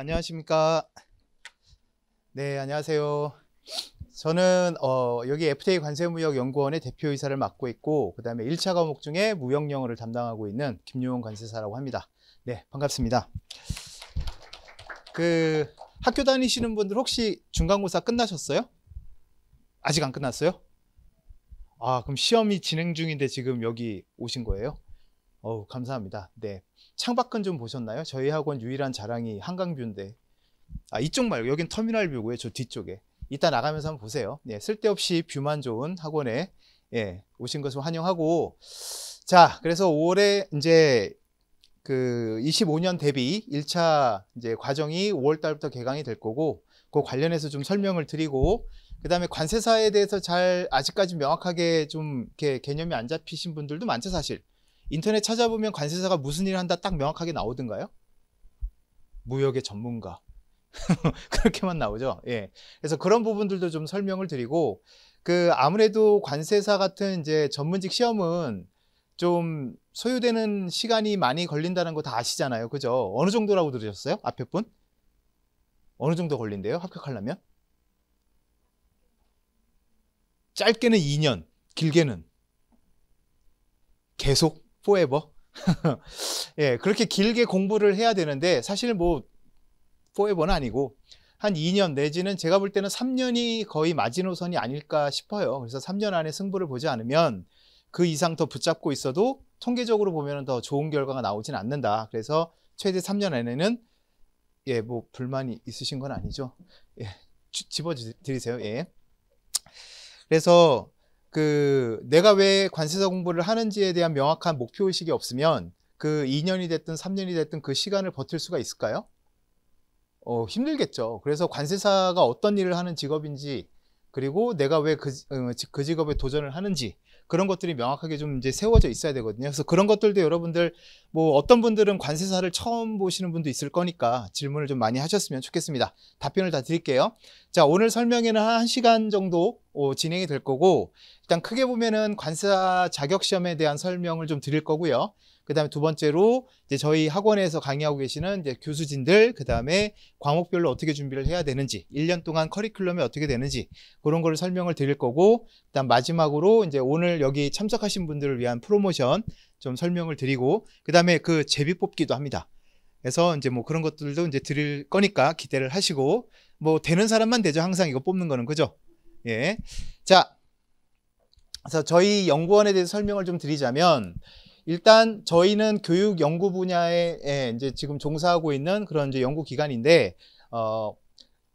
안녕하십니까. 네, 안녕하세요. 저는 어, 여기 FTA 관세무역연구원의 대표이사를 맡고 있고 그 다음에 1차 과목 중에 무역영어를 담당하고 있는 김용원 관세사라고 합니다. 네, 반갑습니다. 그 학교 다니시는 분들 혹시 중간고사 끝나셨어요? 아직 안 끝났어요? 아, 그럼 시험이 진행 중인데 지금 여기 오신 거예요? 어우, 감사합니다. 네. 창밖은 좀 보셨나요? 저희 학원 유일한 자랑이 한강뷰인데. 아, 이쪽 말고, 여긴 터미널 뷰고요. 저 뒤쪽에. 이따 나가면서 한번 보세요. 네, 쓸데없이 뷰만 좋은 학원에, 예, 오신 것을 환영하고. 자, 그래서 5월에 이제 그 25년 대비 1차 이제 과정이 5월 달부터 개강이 될 거고, 그 관련해서 좀 설명을 드리고, 그 다음에 관세사에 대해서 잘 아직까지 명확하게 좀 이렇게 개념이 안 잡히신 분들도 많죠, 사실. 인터넷 찾아보면 관세사가 무슨 일을 한다 딱 명확하게 나오던가요? 무역의 전문가. 그렇게만 나오죠. 예. 그래서 그런 부분들도 좀 설명을 드리고, 그 아무래도 관세사 같은 이제 전문직 시험은 좀 소요되는 시간이 많이 걸린다는 거 다 아시잖아요. 그죠? 어느 정도라고 들으셨어요? 앞에 분? 어느 정도 걸린대요? 합격하려면? 짧게는 2년, 길게는 계속 forever. 예, 그렇게 길게 공부를 해야 되는데 사실 뭐 forever는 아니고 한 2년 내지는 제가 볼 때는 3년이 거의 마지노선이 아닐까 싶어요. 그래서 3년 안에 승부를 보지 않으면 그 이상 더 붙잡고 있어도 통계적으로 보면 더 좋은 결과가 나오진 않는다. 그래서 최대 3년 안에는 예, 뭐 불만이 있으신 건 아니죠? 예. 집어 드리세요. 예. 그래서 그 내가 왜 관세사 공부를 하는지에 대한 명확한 목표 의식이 없으면 그 2년이 됐든 3년이 됐든 그 시간을 버틸 수가 있을까요? 어, 힘들겠죠. 그래서 관세사가 어떤 일을 하는 직업인지 그리고 내가 왜그 어, 그 직업에 도전을 하는지 그런 것들이 명확하게 좀 이제 세워져 있어야 되거든요. 그래서 그런 것들도 여러분들 뭐 어떤 분들은 관세사를 처음 보시는 분도 있을 거니까 질문을 좀 많이 하셨으면 좋겠습니다. 답변을 다 드릴게요. 자, 오늘 설명회는 한시간 정도 어, 진행이 될 거고 일단 크게 보면은 관세사 자격 시험에 대한 설명을 좀 드릴 거고요. 그다음에 두 번째로 이제 저희 학원에서 강의하고 계시는 이제 교수진들 그다음에 과목별로 어떻게 준비를 해야 되는지 1년 동안 커리큘럼이 어떻게 되는지 그런 거를 설명을 드릴 거고 그 다음 마지막으로 이제 오늘 여기 참석하신 분들을 위한 프로모션 좀 설명을 드리고 그다음에 그 제비 뽑기도 합니다. 그래서 이제 뭐 그런 것들도 이제 드릴 거니까 기대를 하시고 뭐 되는 사람만 되죠. 항상 이거 뽑는 거는 그죠? 예. 자. 그래서 저희 연구원에 대해서 설명을 좀 드리자면 일단 저희는 교육 연구 분야에 예, 이제 지금 종사하고 있는 그런 이제 연구 기관인데 어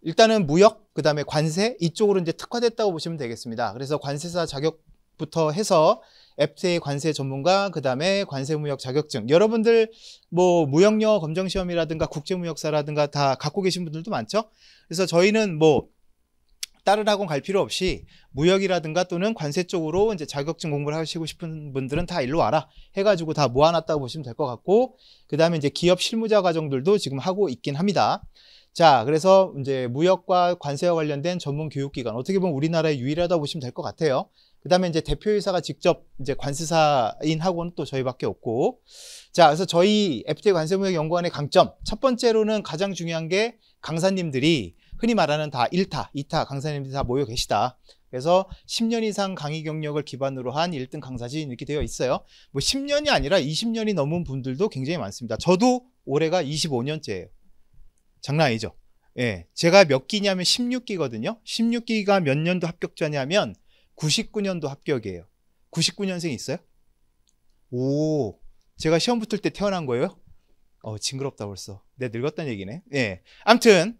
일단은 무역 그다음에 관세 이쪽으로 이제 특화됐다고 보시면 되겠습니다. 그래서 관세사 자격부터 해서 FTA 관세 전문가, 그 다음에 관세무역 자격증. 여러분들 뭐 무역영어 검정시험이라든가 국제무역사라든가 다 갖고 계신 분들도 많죠? 그래서 저희는 뭐 다른 학원 갈 필요 없이 무역이라든가 또는 관세 쪽으로 이제 자격증 공부를 하시고 싶은 분들은 다 일로 와라 해가지고 다 모아놨다고 보시면 될 것 같고 그 다음에 이제 기업 실무자 과정들도 지금 하고 있긴 합니다. 자, 그래서 이제 무역과 관세와 관련된 전문 교육기관 어떻게 보면 우리나라의 유일하다 고 보시면 될 것 같아요. 그 다음에 이제 대표이사가 직접 이제 관세사인 학원은 또 저희밖에 없고. 자, 그래서 저희 FJ 관세무역연구원의 강점. 첫 번째로는 가장 중요한 게 강사님들이 흔히 말하는 다 1타, 2타 강사님들이 다 모여 계시다. 그래서 10년 이상 강의 경력을 기반으로 한 1등 강사진 이렇게 되어 있어요. 뭐 10년이 아니라 20년이 넘은 분들도 굉장히 많습니다. 저도 올해가 25년째예요. 장난 아니죠. 예. 제가 몇 기냐면 16기거든요. 16기가 몇 년도 합격자냐면 99년도 합격이에요. 99년생 있어요? 오. 제가 시험 붙을 때 태어난 거예요? 어, 징그럽다 벌써. 내늙었다는 네, 얘기네. 예. 암튼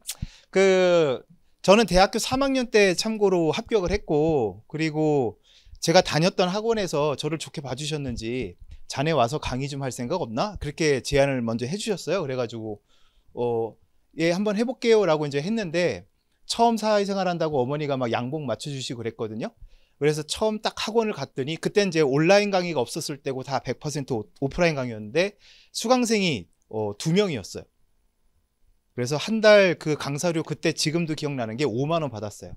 그 저는 대학교 3학년 때 참고로 합격을 했고 그리고 제가 다녔던 학원에서 저를 좋게 봐주셨는지 자네 와서 강의 좀 할 생각 없나? 그렇게 제안을 먼저 해주셨어요. 그래가지고 어예 한번 해볼게요라고 이제 했는데 처음 사회생활한다고 어머니가 막 양복 맞춰주시고 그랬거든요. 그래서 처음 딱 학원을 갔더니 그때 이제 온라인 강의가 없었을 때고 다 100% 오프라인 강의였는데 수강생이 어, 두 명이었어요. 그래서 한 달 그 강사료 그때 지금도 기억나는 게 5만 원 받았어요.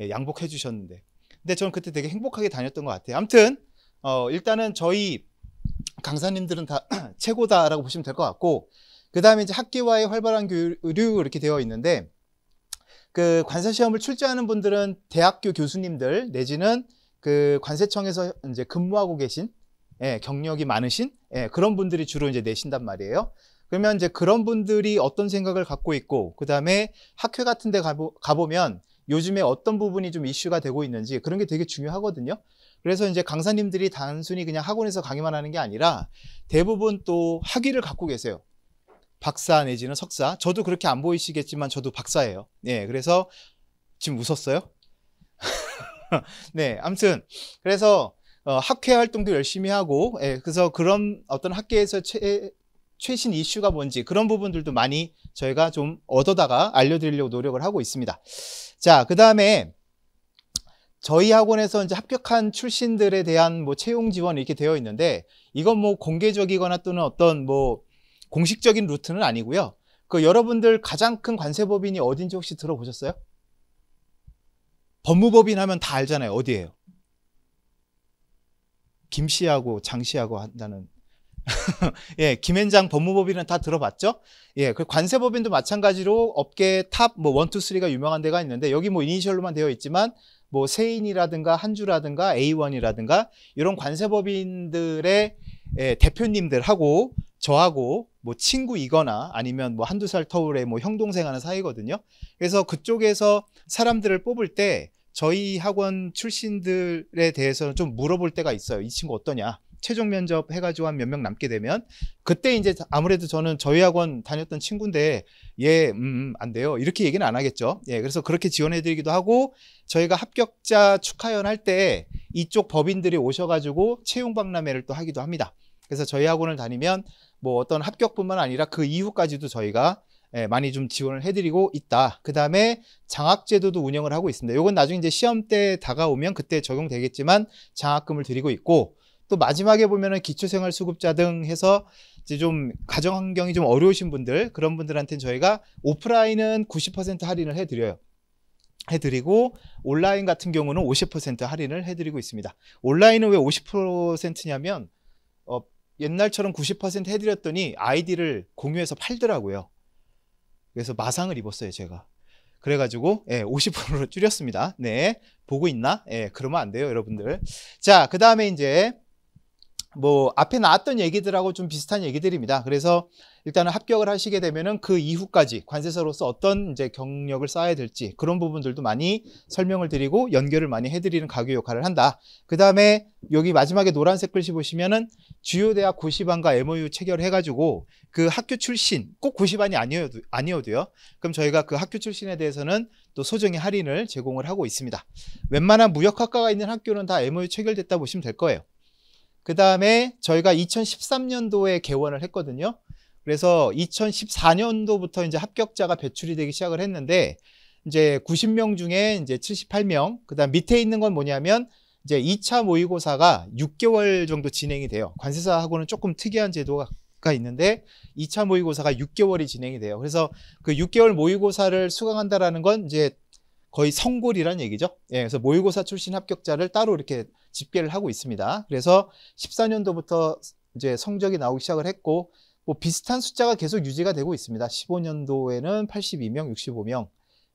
예, 양복해 주셨는데. 근데 저는 그때 되게 행복하게 다녔던 것 같아요. 아무튼 어, 일단은 저희 강사님들은 다 최고다라고 보시면 될 것 같고 그 다음에 이제 학기와의 활발한 교류 이렇게 되어 있는데 그 관세 시험을 출제하는 분들은 대학교 교수님들 내지는 그 관세청에서 이제 근무하고 계신 예, 경력이 많으신 예, 그런 분들이 주로 이제 내신단 말이에요. 그러면 이제 그런 분들이 어떤 생각을 갖고 있고 그 다음에 학회 같은 데 가보, 가보면 요즘에 어떤 부분이 좀 이슈가 되고 있는지 그런 게 되게 중요하거든요. 그래서 이제 강사님들이 단순히 그냥 학원에서 강의만 하는 게 아니라 대부분 또 학위를 갖고 계세요. 박사 내지는 석사. 저도 그렇게 안 보이시겠지만 저도 박사예요. 예, 그래서 지금 웃었어요? 네, 암튼 그래서 어, 학회 활동도 열심히 하고, 예, 그래서 그런 어떤 학계에서 최, 최신 이슈가 뭔지 그런 부분들도 많이 저희가 좀 얻어다가 알려드리려고 노력을 하고 있습니다. 자, 그 다음에 저희 학원에서 이제 합격한 출신들에 대한 뭐 채용 지원 이렇게 되어 있는데 이건 뭐 공개적이거나 또는 어떤 뭐 공식적인 루트는 아니고요. 그 여러분들 가장 큰 관세법인이 어딘지 혹시 들어보셨어요? 법무법인 하면 다 알잖아요. 어디예요? 김씨하고 장씨하고 한다는 예, 김앤장 법무법인은 다 들어봤죠? 예, 그 관세법인도 마찬가지로 업계 탑 뭐 원투 쓰리가 유명한 데가 있는데 여기 뭐 이니셜로만 되어 있지만 뭐 세인이라든가 한주라든가 A1이라든가 이런 관세법인들의 예, 대표님들하고 저하고 뭐 친구이거나 아니면 뭐 한두 살 터울에 뭐 형동생 하는 사이거든요. 그래서 그쪽에서 사람들을 뽑을 때 저희 학원 출신들에 대해서는 좀 물어볼 때가 있어요. 이 친구 어떠냐? 최종 면접 해가지고 한 몇 명 남게 되면 그때 이제 아무래도 저는 저희 학원 다녔던 친구인데 예, 음, 음, 안 돼요. 이렇게 얘기는 안 하겠죠. 예, 그래서 그렇게 지원해드리기도 하고 저희가 합격자 축하연 할 때 이쪽 법인들이 오셔가지고 채용 박람회를 또 하기도 합니다. 그래서 저희 학원을 다니면 뭐 어떤 합격뿐만 아니라 그 이후까지도 저희가 예, 많이 좀 지원을 해드리고 있다. 그 다음에 장학제도도 운영을 하고 있습니다. 이건 나중에 이제 시험 때 다가오면 그때 적용되겠지만 장학금을 드리고 있고 또 마지막에 보면은 기초생활수급자 등 해서 이제 좀 가정 환경이 좀 어려우신 분들 그런 분들한테는 저희가 오프라인은 90% 할인을 해드려요. 해드리고 온라인 같은 경우는 50% 할인을 해드리고 있습니다. 온라인은 왜 50%냐면 어, 옛날처럼 90% 해드렸더니 아이디를 공유해서 팔더라고요. 그래서 마상을 입었어요, 제가. 그래가지고 예, 50%로 줄였습니다. 네, 보고 있나? 예, 그러면 안 돼요, 여러분들. 자, 그 다음에 이제 뭐 앞에 나왔던 얘기들하고 좀 비슷한 얘기들입니다. 그래서 일단은 합격을 하시게 되면은 그 이후까지 관세서로서 어떤 이제 경력을 쌓아야 될지 그런 부분들도 많이 설명을 드리고 연결을 많이 해드리는 가교 역할을 한다. 그 다음에 여기 마지막에 노란색 글씨 보시면은 주요 대학 고시반과 MOU 체결해가지고 그 학교 출신 꼭 고시반이 아니어도 아니어도요. 그럼 저희가 그 학교 출신에 대해서는 또 소정의 할인을 제공을 하고 있습니다. 웬만한 무역학과가 있는 학교는 다 MOU 체결됐다 보시면 될 거예요. 그 다음에 저희가 2013년도에 개원을 했거든요. 그래서 2014년도부터 이제 합격자가 배출이 되기 시작을 했는데 이제 90명 중에 이제 78명, 그 다음 밑에 있는 건 뭐냐면 이제 2차 모의고사가 6개월 정도 진행이 돼요. 관세사하고는 조금 특이한 제도가 있는데 2차 모의고사가 6개월이 진행이 돼요. 그래서 그 6개월 모의고사를 수강한다라는 건 이제 거의 성골이란 얘기죠. 예, 그래서 모의고사 출신 합격자를 따로 이렇게 집계를 하고 있습니다. 그래서 14년도부터 이제 성적이 나오기 시작을 했고 뭐 비슷한 숫자가 계속 유지가 되고 있습니다. 15년도에는 82명, 65명,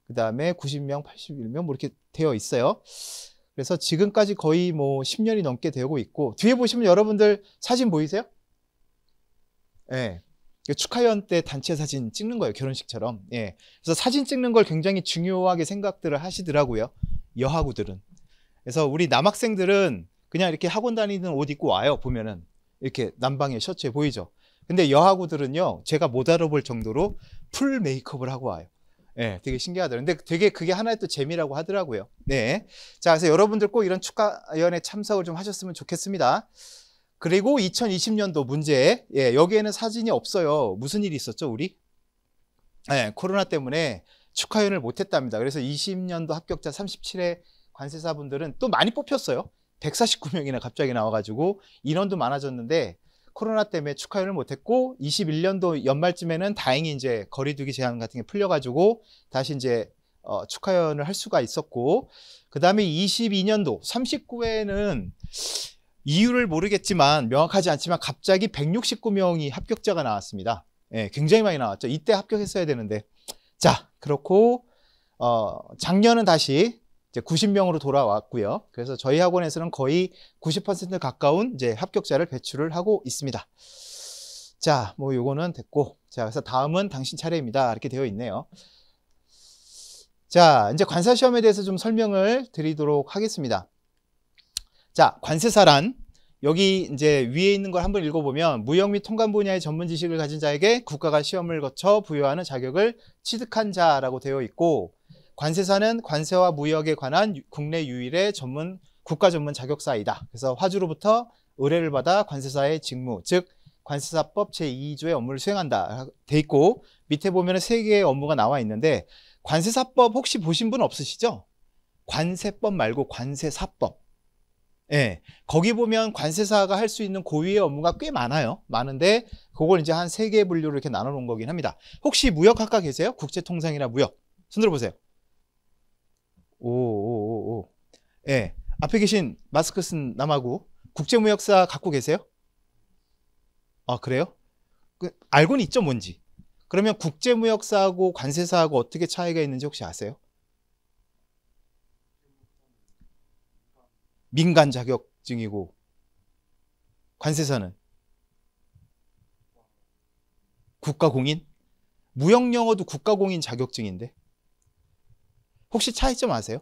그 다음에 90명, 81명 뭐 이렇게 되어 있어요. 그래서 지금까지 거의 뭐 10년이 넘게 되고 있고 뒤에 보시면 여러분들 사진 보이세요? 예. 그 축하연 때 단체 사진 찍는 거예요 결혼식처럼 예 그래서 사진 찍는 걸 굉장히 중요하게 생각들을 하시더라고요 여하구들은 그래서 우리 남학생들은 그냥 이렇게 학원 다니는 옷 입고 와요 보면은 이렇게 남방의 셔츠에 보이죠 근데 여하구들은요 제가 못 알아볼 정도로 풀 메이크업을 하고 와요 예, 되게 신기하더라고요. 근데 되게 그게 하나의 또 재미라고 하더라고요. 네. 자, 그래서 여러분들 꼭 이런 축하연에 참석을 좀 하셨으면 좋겠습니다. 그리고 2020년도 문제 예, 여기에는 사진이 없어요. 무슨 일이 있었죠 우리? 예, 코로나 때문에 축하연을 못했답니다. 그래서 20년도 합격자 37회 관세사분들은 또 많이 뽑혔어요. 149명이나 갑자기 나와가지고 인원도 많아졌는데 코로나 때문에 축하연을 못했고 21년도 연말쯤에는 다행히 이제 거리두기 제한 같은 게 풀려가지고 다시 이제 어, 축하연을 할 수가 있었고 그 다음에 22년도 39회에는 이유를 모르겠지만 명확하지 않지만 갑자기 169명이 합격자가 나왔습니다. 예, 굉장히 많이 나왔죠. 이때 합격했어야 되는데. 자, 그렇고 어, 작년은 다시 이제 90명으로 돌아왔고요. 그래서 저희 학원에서는 거의 90% 가까운 이제 합격자를 배출을 하고 있습니다. 자, 뭐 요거는 됐고. 자, 그래서 다음은 당신 차례입니다. 이렇게 되어 있네요. 자, 이제 관사시험에 대해서 좀 설명을 드리도록 하겠습니다. 자, 관세사란 여기 이제 위에 있는 걸 한번 읽어보면 무역 및 통관 분야의 전문 지식을 가진 자에게 국가가 시험을 거쳐 부여하는 자격을 취득한 자라고 되어 있고 관세사는 관세와 무역에 관한 국내 유일의 전문 국가 전문 자격사이다. 그래서 화주로부터 의뢰를 받아 관세사의 직무, 즉 관세사법 제2조의 업무를 수행한다 돼 있고 밑에 보면 세 개의 업무가 나와 있는데 관세사법 혹시 보신 분 없으시죠? 관세법 말고 관세사법 예. 네, 거기 보면 관세사가 할 수 있는 고유의 업무가 꽤 많아요. 많은데 그걸 이제 한 세 개 분류로 이렇게 나눠 놓은 거긴 합니다. 혹시 무역학과 계세요? 국제통상이나 무역. 손 들어 보세요. 오, 오, 오, 오. 예. 네, 앞에 계신 마스크 쓴 남하고 국제무역사 갖고 계세요? 아, 그래요? 그, 알고는 있죠, 뭔지. 그러면 국제무역사하고 관세사하고 어떻게 차이가 있는지 혹시 아세요? 민간 자격증이고 관세사는 국가공인? 무역영어도 국가공인 자격증인데 혹시 차이점 아세요?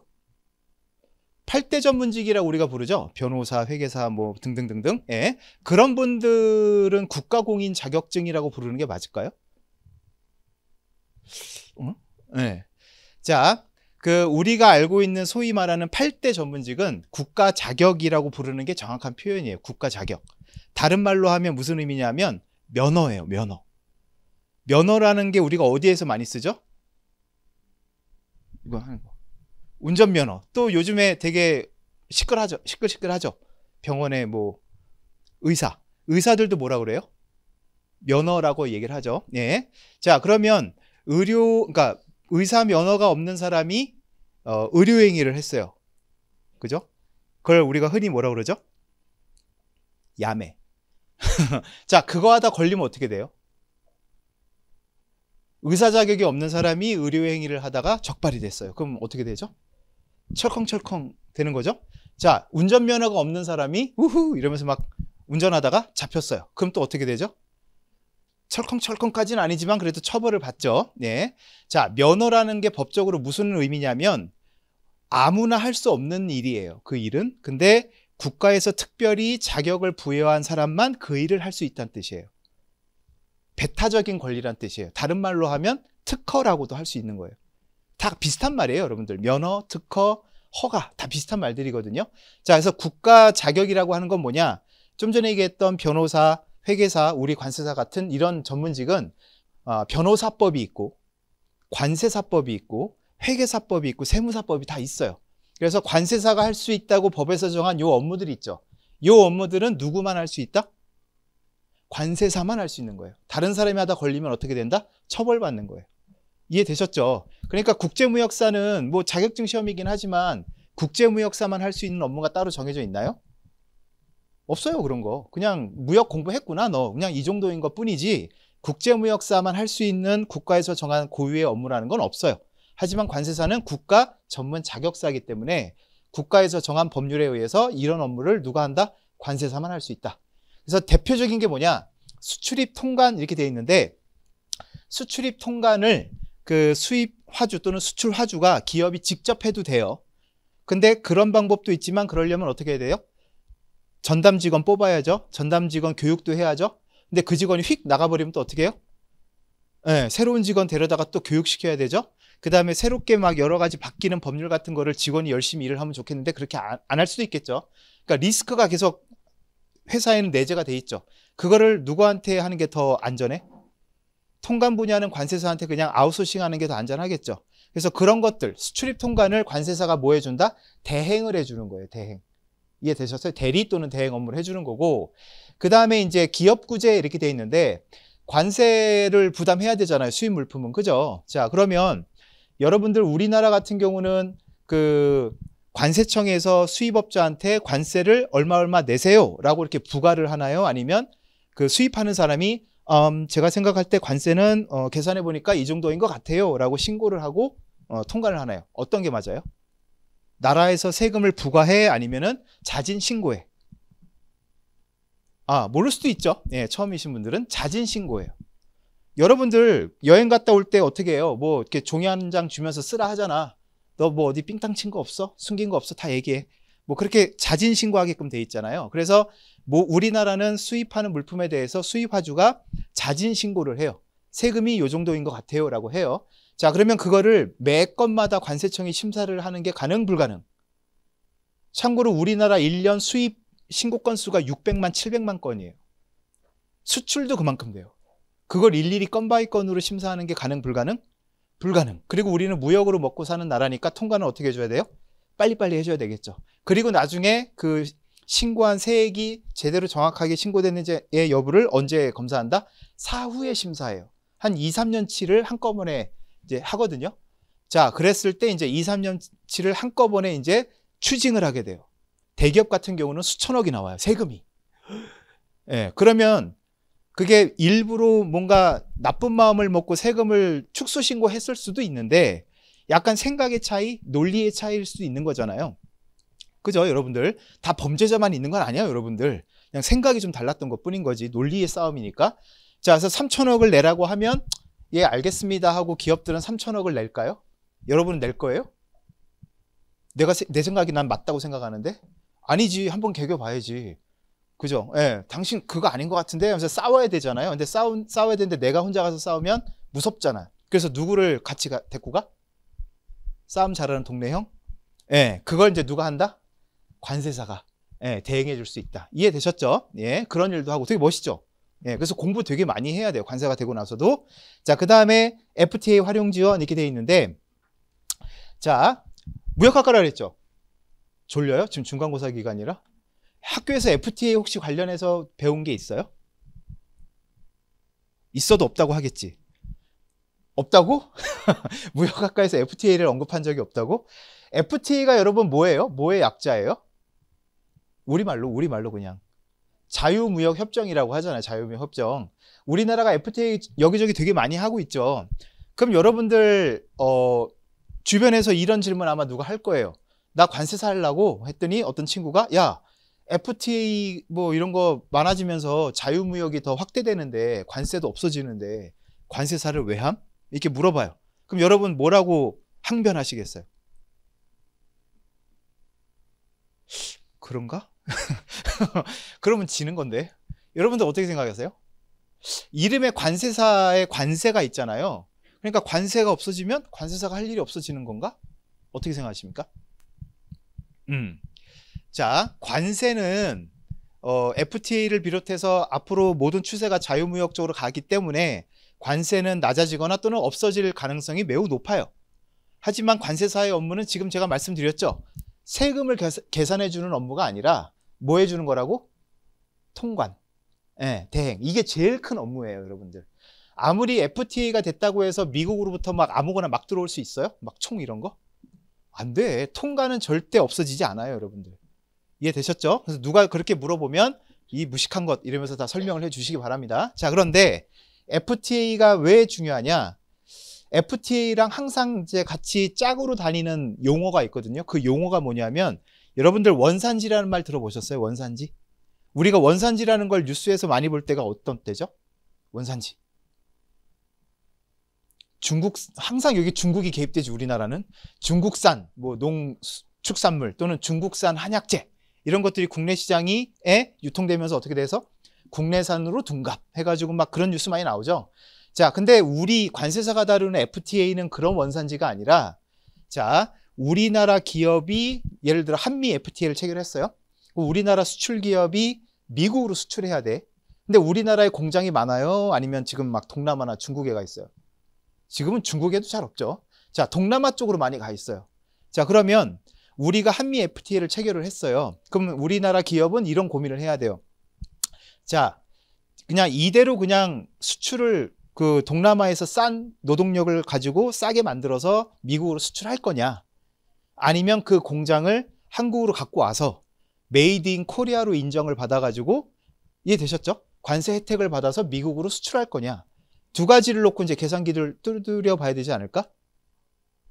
8대 전문직이라 우리가 부르죠. 변호사, 회계사 뭐 등등등등. 예. 그런 분들은 국가공인 자격증이라고 부르는 게 맞을까요? 응? 예. 자, 그 우리가 알고 있는 소위 말하는 8대 전문직은 국가 자격이라고 부르는 게 정확한 표현이에요. 국가 자격. 다른 말로 하면 무슨 의미냐면 면허예요. 면허. 면허라는 게 우리가 어디에서 많이 쓰죠? 이거 하는 거. 운전면허. 또 요즘에 되게 시끌하죠. 시끌시끌하죠. 병원에 뭐 의사. 의사들도 뭐라 그래요? 면허라고 얘기를 하죠. 예. 자, 그러면 의료 그러니까 의사 면허가 없는 사람이 어, 의료 행위를 했어요. 그죠? 그걸 우리가 흔히 뭐라 그러죠? 야매. 자, 그거 하다 걸리면 어떻게 돼요? 의사 자격이 없는 사람이 의료 행위를 하다가 적발이 됐어요. 그럼 어떻게 되죠? 철컹철컹 되는 거죠? 자, 운전 면허가 없는 사람이 우후 이러면서 막 운전하다가 잡혔어요. 그럼 또 어떻게 되죠? 철컹철컹까지는 아니지만 그래도 처벌을 받죠. 네. 자, 면허라는 게 법적으로 무슨 의미냐면 아무나 할 수 없는 일이에요. 그 일은. 근데 국가에서 특별히 자격을 부여한 사람만 그 일을 할 수 있다는 뜻이에요. 배타적인 권리란 뜻이에요. 다른 말로 하면 특허라고도 할 수 있는 거예요. 다 비슷한 말이에요, 여러분들. 면허, 특허, 허가 다 비슷한 말들이거든요. 자, 그래서 국가 자격이라고 하는 건 뭐냐? 좀 전에 얘기했던 변호사, 회계사, 우리 관세사 같은 이런 전문직은 어, 변호사법이 있고 관세사법이 있고 회계사법이 있고 세무사법이 다 있어요. 그래서 관세사가 할 수 있다고 법에서 정한 요 업무들이 있죠. 요 업무들은 누구만 할 수 있다? 관세사만 할 수 있는 거예요. 다른 사람이 하다 걸리면 어떻게 된다? 처벌받는 거예요. 이해되셨죠? 그러니까 국제무역사는 뭐 자격증 시험이긴 하지만 국제무역사만 할 수 있는 업무가 따로 정해져 있나요? 없어요 그런 거 그냥 무역 공부했구나 너 그냥 이 정도인 것 뿐이지 국제무역사만 할 수 있는 국가에서 정한 고유의 업무라는 건 없어요 하지만 관세사는 국가 전문 자격사이기 때문에 국가에서 정한 법률에 의해서 이런 업무를 누가 한다? 관세사만 할 수 있다 그래서 대표적인 게 뭐냐 수출입 통관 이렇게 돼 있는데 수출입 통관을 그 수입 화주 또는 수출 화주가 기업이 직접 해도 돼요 근데 그런 방법도 있지만 그러려면 어떻게 해야 돼요? 전담 직원 뽑아야죠. 전담 직원 교육도 해야죠. 근데 그 직원이 휙 나가버리면 또 어떻게 해요? 네, 예, 새로운 직원 데려다가 또 교육시켜야 되죠. 그 다음에 새롭게 막 여러 가지 바뀌는 법률 같은 거를 직원이 열심히 일을 하면 좋겠는데 그렇게 안 할 수도 있겠죠. 그러니까 리스크가 계속 회사에는 내재가 돼 있죠. 그거를 누구한테 하는 게 더 안전해? 통관 분야는 관세사한테 그냥 아웃소싱 하는 게 더 안전하겠죠. 그래서 그런 것들, 수출입 통관을 관세사가 뭐 해준다? 대행을 해주는 거예요, 대행. 이해되셨어요? 대리 또는 대행 업무를 해주는 거고 그 다음에 이제 기업구제 이렇게 돼 있는데 관세를 부담해야 되잖아요. 수입 물품은 그죠? 자 그러면 여러분들 우리나라 같은 경우는 그 관세청에서 수입업자한테 관세를 얼마 얼마 내세요라고 이렇게 부과를 하나요? 아니면 그 수입하는 사람이 음, 제가 생각할 때 관세는 어, 계산해 보니까 이 정도인 것 같아요라고 신고를 하고 어, 통과를 하나요? 어떤 게 맞아요? 나라에서 세금을 부과해 아니면은 자진 신고해. 아, 모를 수도 있죠. 예, 처음이신 분들은 자진 신고해요 여러분들 여행 갔다 올 때 어떻게 해요? 뭐 이렇게 종이 한 장 주면서 쓰라 하잖아. 너 뭐 어디 삥땅 친 거 없어? 숨긴 거 없어? 다 얘기해. 뭐 그렇게 자진 신고하게끔 돼 있잖아요. 그래서 뭐 우리나라는 수입하는 물품에 대해서 수입화주가 자진 신고를 해요. 세금이 요 정도인 것 같아요라고 해요. 자, 그러면 그거를 매 건마다 관세청이 심사를 하는 게 가능 불가능? 참고로 우리나라 1년 수입 신고 건수가 600만 700만 건이에요. 수출도 그만큼 돼요. 그걸 일일이 건 바이 건으로 심사하는 게 가능 불가능? 불가능. 그리고 우리는 무역으로 먹고 사는 나라니까 통과는 어떻게 해줘야 돼요? 빨리빨리 해줘야 되겠죠. 그리고 나중에 그 신고한 세액이 제대로 정확하게 신고됐는지의 여부를 언제 검사한다? 사후에 심사해요. 한 2, 3년치를 한꺼번에 이제 하거든요. 자, 그랬을 때 이제 2, 3년치를 한꺼번에 이제 추징을 하게 돼요. 대기업 같은 경우는 수천억이 나와요. 세금이. 예, 네, 그러면 그게 일부러 뭔가 나쁜 마음을 먹고 세금을 축소 신고했을 수도 있는데 약간 생각의 차이, 논리의 차이일 수도 있는 거잖아요. 그죠, 여러분들? 다 범죄자만 있는 건 아니야, 여러분들. 그냥 생각이 좀 달랐던 것 뿐인 거지. 논리의 싸움이니까. 자, 그래서 3천억을 내라고 하면 예, 알겠습니다 하고 기업들은 3천억을 낼까요? 여러분은 낼 거예요? 내가 내 생각이 난 맞다고 생각하는데 아니지 한번 개겨 봐야지 그죠? 예, 당신 그거 아닌 것 같은데 하면서 싸워야 되잖아요. 근데 싸운, 싸워야 되는데 내가 혼자 가서 싸우면 무섭잖아. 그래서 누구를 같이 가, 데리고 가? 싸움 잘하는 동네 형? 예, 그걸 이제 누가 한다? 관세사가 예, 대행해 줄 수 있다. 이해되셨죠? 예, 그런 일도 하고 되게 멋있죠? 예, 그래서 공부 되게 많이 해야 돼요. 관사가 되고 나서도. 자, 그 다음에 FTA 활용 지원 이렇게 돼 있는데, 자, 무역학과라 그랬죠? 졸려요? 지금 중간고사 기간이라? 학교에서 FTA 혹시 관련해서 배운 게 있어요? 있어도 없다고 하겠지. 없다고? 무역학과에서 FTA를 언급한 적이 없다고? FTA가 여러분 뭐예요? 뭐의 약자예요? 우리말로, 우리말로 그냥. 자유무역 협정이라고 하잖아요. 자유무역 협정. 우리나라가 FTA 여기저기 되게 많이 하고 있죠. 그럼 여러분들 어 주변에서 이런 질문 아마 누가 할 거예요. 나 관세 살라고 했더니 어떤 친구가 야 FTA 뭐 이런 거 많아지면서 자유무역이 더 확대되는데 관세도 없어지는데 관세사를 왜 함? 이렇게 물어봐요. 그럼 여러분 뭐라고 항변하시겠어요? 그런가? 그러면 지는 건데. 여러분들 어떻게 생각하세요? 이름에 관세사에 관세가 있잖아요. 그러니까 관세가 없어지면 관세사가 할 일이 없어지는 건가? 어떻게 생각하십니까? 음. 자, 관세는 어, FTA를 비롯해서 앞으로 모든 추세가 자유무역쪽으로 가기 때문에 관세는 낮아지거나 또는 없어질 가능성이 매우 높아요. 하지만 관세사의 업무는 지금 제가 말씀드렸죠. 세금을 계산해주는 업무가 아니라 뭐 해주는 거라고? 통관, 네, 대행. 이게 제일 큰 업무예요, 여러분들. 아무리 FTA가 됐다고 해서 미국으로부터 막 아무거나 막 들어올 수 있어요? 막 총 이런 거? 안 돼. 통과는 절대 없어지지 않아요, 여러분들. 이해되셨죠? 그래서 누가 그렇게 물어보면 이 무식한 것 이러면서 다 설명을 해 주시기 바랍니다. 자, 그런데 FTA가 왜 중요하냐? FTA랑 항상 이제 같이 짝으로 다니는 용어가 있거든요. 그 용어가 뭐냐면 여러분들 원산지라는 말 들어보셨어요? 원산지? 우리가 원산지라는 걸 뉴스에서 많이 볼 때가 어떤 때죠? 원산지. 중국 항상 여기 중국이 개입되지 우리나라는 중국산 뭐 농축산물 또는 중국산 한약재 이런 것들이 국내 시장에 유통되면서 어떻게 돼서 국내산으로 둔갑해가지고 막 그런 뉴스 많이 나오죠. 자, 근데 우리 관세사가 다루는 FTA는 그런 원산지가 아니라 자 우리나라 기업이 예를 들어 한미 FTA를 체결했어요. 우리나라 수출 기업이 미국으로 수출해야 돼. 근데 우리나라에 공장이 많아요? 아니면 지금 막 동남아나 중국에 가 있어요? 지금은 중국에도 잘 없죠. 자, 동남아 쪽으로 많이 가 있어요. 자, 그러면 우리가 한미 FTA를 체결을 했어요. 그럼 우리나라 기업은 이런 고민을 해야 돼요. 자, 그냥 이대로 그냥 수출을 그 동남아에서 싼 노동력을 가지고 싸게 만들어서 미국으로 수출할 거냐? 아니면 그 공장을 한국으로 갖고 와서 메이드 인 코리아로 인정을 받아가지고 이해되셨죠? 관세 혜택을 받아서 미국으로 수출할 거냐 두 가지를 놓고 이제 계산기를 뚫려 봐야 되지 않을까?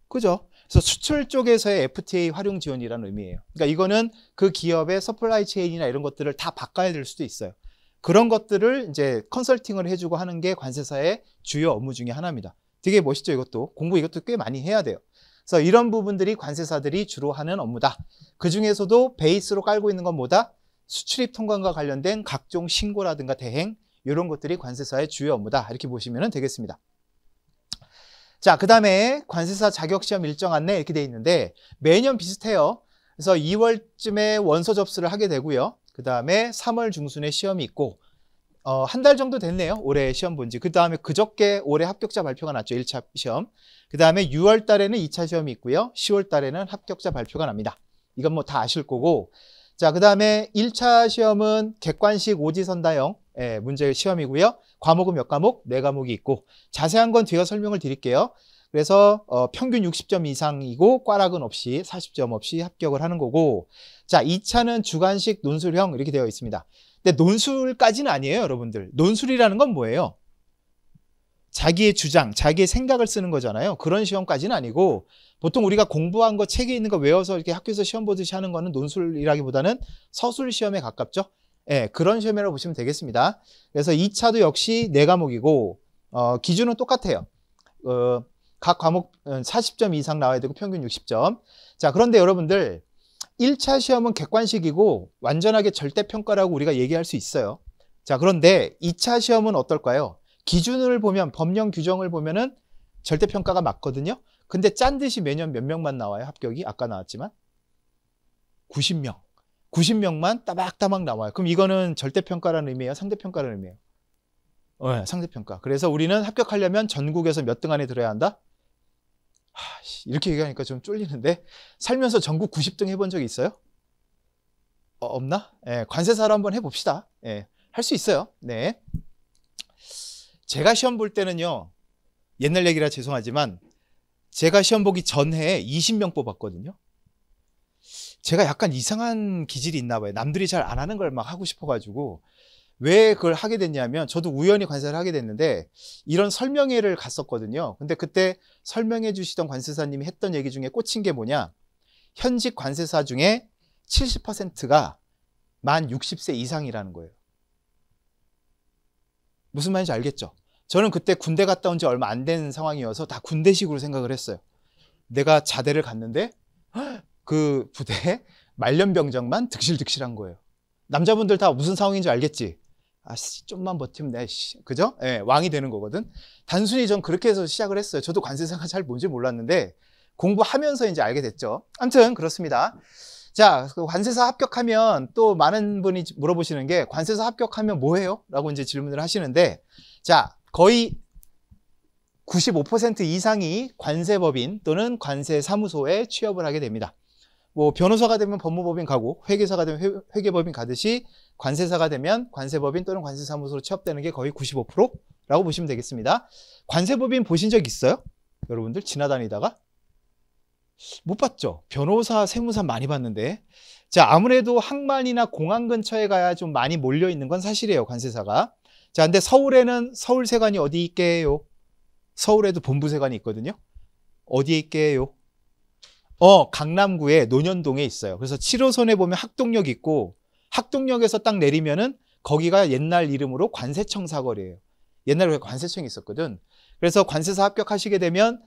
그죠? 그래서 수출 쪽에서의 FTA 활용 지원이라는 의미예요. 그러니까 이거는 그 기업의 서플라이 체인이나 이런 것들을 다 바꿔야 될 수도 있어요. 그런 것들을 이제 컨설팅을 해주고 하는 게 관세사의 주요 업무 중의 하나입니다. 되게 멋있죠, 이것도. 공부 이것도 꽤 많이 해야 돼요. 그래서 이런 부분들이 관세사들이 주로 하는 업무다. 그 중에서도 베이스로 깔고 있는 건 뭐다? 수출입 통관과 관련된 각종 신고라든가 대행 이런 것들이 관세사의 주요 업무다. 이렇게 보시면 되겠습니다. 자, 그 다음에 관세사 자격시험 일정 안내 이렇게 돼 있는데 매년 비슷해요. 그래서 2월쯤에 원서 접수를 하게 되고요. 그 다음에 3월 중순에 시험이 있고 어, 한 달 정도 됐네요. 올해 시험 본 지. 그 다음에 그저께 올해 합격자 발표가 났죠. 1차 시험. 그 다음에 6월 달에는 2차 시험이 있고요. 10월 달에는 합격자 발표가 납니다. 이건 뭐 다 아실 거고. 자, 그 다음에 1차 시험은 객관식 오지선다형 예, 문제 시험이고요. 과목은 몇 과목? 네 과목이 있고. 자세한 건 뒤에 설명을 드릴게요. 그래서 어, 평균 60점 이상이고 꽈락은 없이 40점 없이 합격을 하는 거고 자 2차는 주관식 논술형 이렇게 되어 있습니다. 근데 논술까지는 아니에요, 여러분들. 논술이라는 건 뭐예요? 자기의 주장, 자기의 생각을 쓰는 거잖아요. 그런 시험까지는 아니고 보통 우리가 공부한 거, 책에 있는 거 외워서 이렇게 학교에서 시험 보듯이 하는 거는 논술이라기보다는 서술 시험에 가깝죠. 예, 네, 그런 시험이라고 보시면 되겠습니다. 그래서 2차도 역시 네 과목이고 어, 기준은 똑같아요. 어, 각 과목 40점 어, 이상 나와야 되고 평균 60점. 자, 그런데 여러분들 1차 시험은 객관식이고 완전하게 절대평가라고 우리가 얘기할 수 있어요. 자, 그런데 2차 시험은 어떨까요? 기준을 보면, 법령 규정을 보면은 절대평가가 맞거든요. 근데 짠 듯이 매년 몇 명만 나와요, 합격이? 아까 나왔지만. 90명. 90명만 따박따박 나와요. 그럼 이거는 절대평가라는 의미예요? 상대평가라는 의미예요? 네, 상대평가. 그래서 우리는 합격하려면 전국에서 몇 등 안에 들어야 한다? 이렇게 얘기하니까 좀 쫄리는데 살면서 전국 90등 해본 적이 있어요? 어, 없나? 예, 관세사로 한번 해봅시다. 예, 할 수 있어요. 네. 제가 시험 볼 때는요. 옛날 얘기라 죄송하지만 제가 시험 보기 전해에 20명 뽑았거든요. 제가 약간 이상한 기질이 있나 봐요. 남들이 잘 안 하는 걸 막 하고 싶어가지고 왜 그걸 하게 됐냐면 저도 우연히 관세를 하게 됐는데 이런 설명회를 갔었거든요. 근데 그때 설명해 주시던 관세사님이 했던 얘기 중에 꽂힌 게 뭐냐? 현직 관세사 중에 70%가 만 60세 이상이라는 거예요. 무슨 말인지 알겠죠? 저는 그때 군대 갔다 온 지 얼마 안 된 상황이어서 다 군대식으로 생각을 했어요. 내가 자대를 갔는데 그 부대에 말년병장만 득실득실한 거예요. 남자분들 다 무슨 상황인지 알겠지? 아씨 좀만 버티면 내 씨, 그죠? 예, 왕이 되는 거거든. 단순히 전 그렇게 해서 시작을 했어요. 저도 관세사가 잘 뭔지 몰랐는데 공부하면서 이제 알게 됐죠. 아무튼 그렇습니다. 자, 그 관세사 합격하면 또 많은 분이 물어보시는 게 관세사 합격하면 뭐 해요? 라고 이제 질문을 하시는데 자, 거의 95% 이상이 관세법인 또는 관세사무소에 취업을 하게 됩니다. 뭐 변호사가 되면 법무법인 가고 회계사가 되면 회, 계법인 가듯이 관세사가 되면 관세법인 또는 관세사무소로 취업되는 게 거의 95%라고 보시면 되겠습니다. 관세법인 보신 적 있어요? 여러분들 지나다니다가 못 봤죠. 변호사, 세무사 많이 봤는데 자 아무래도 항만이나 공항 근처에 가야 좀 많이 몰려 있는 건 사실이에요. 관세사가 자 근데 서울에는 서울세관이 어디 있게요? 해 서울에도 본부세관이 있거든요. 어디에 있게요? 해 어, 강남구에 논현동에 있어요. 그래서 7호선에 보면 학동역 있고 학동역에서 딱 내리면은 거기가 옛날 이름으로 관세청 사거리예요. 옛날에 관세청이 있었거든. 그래서 관세사 합격하시게 되면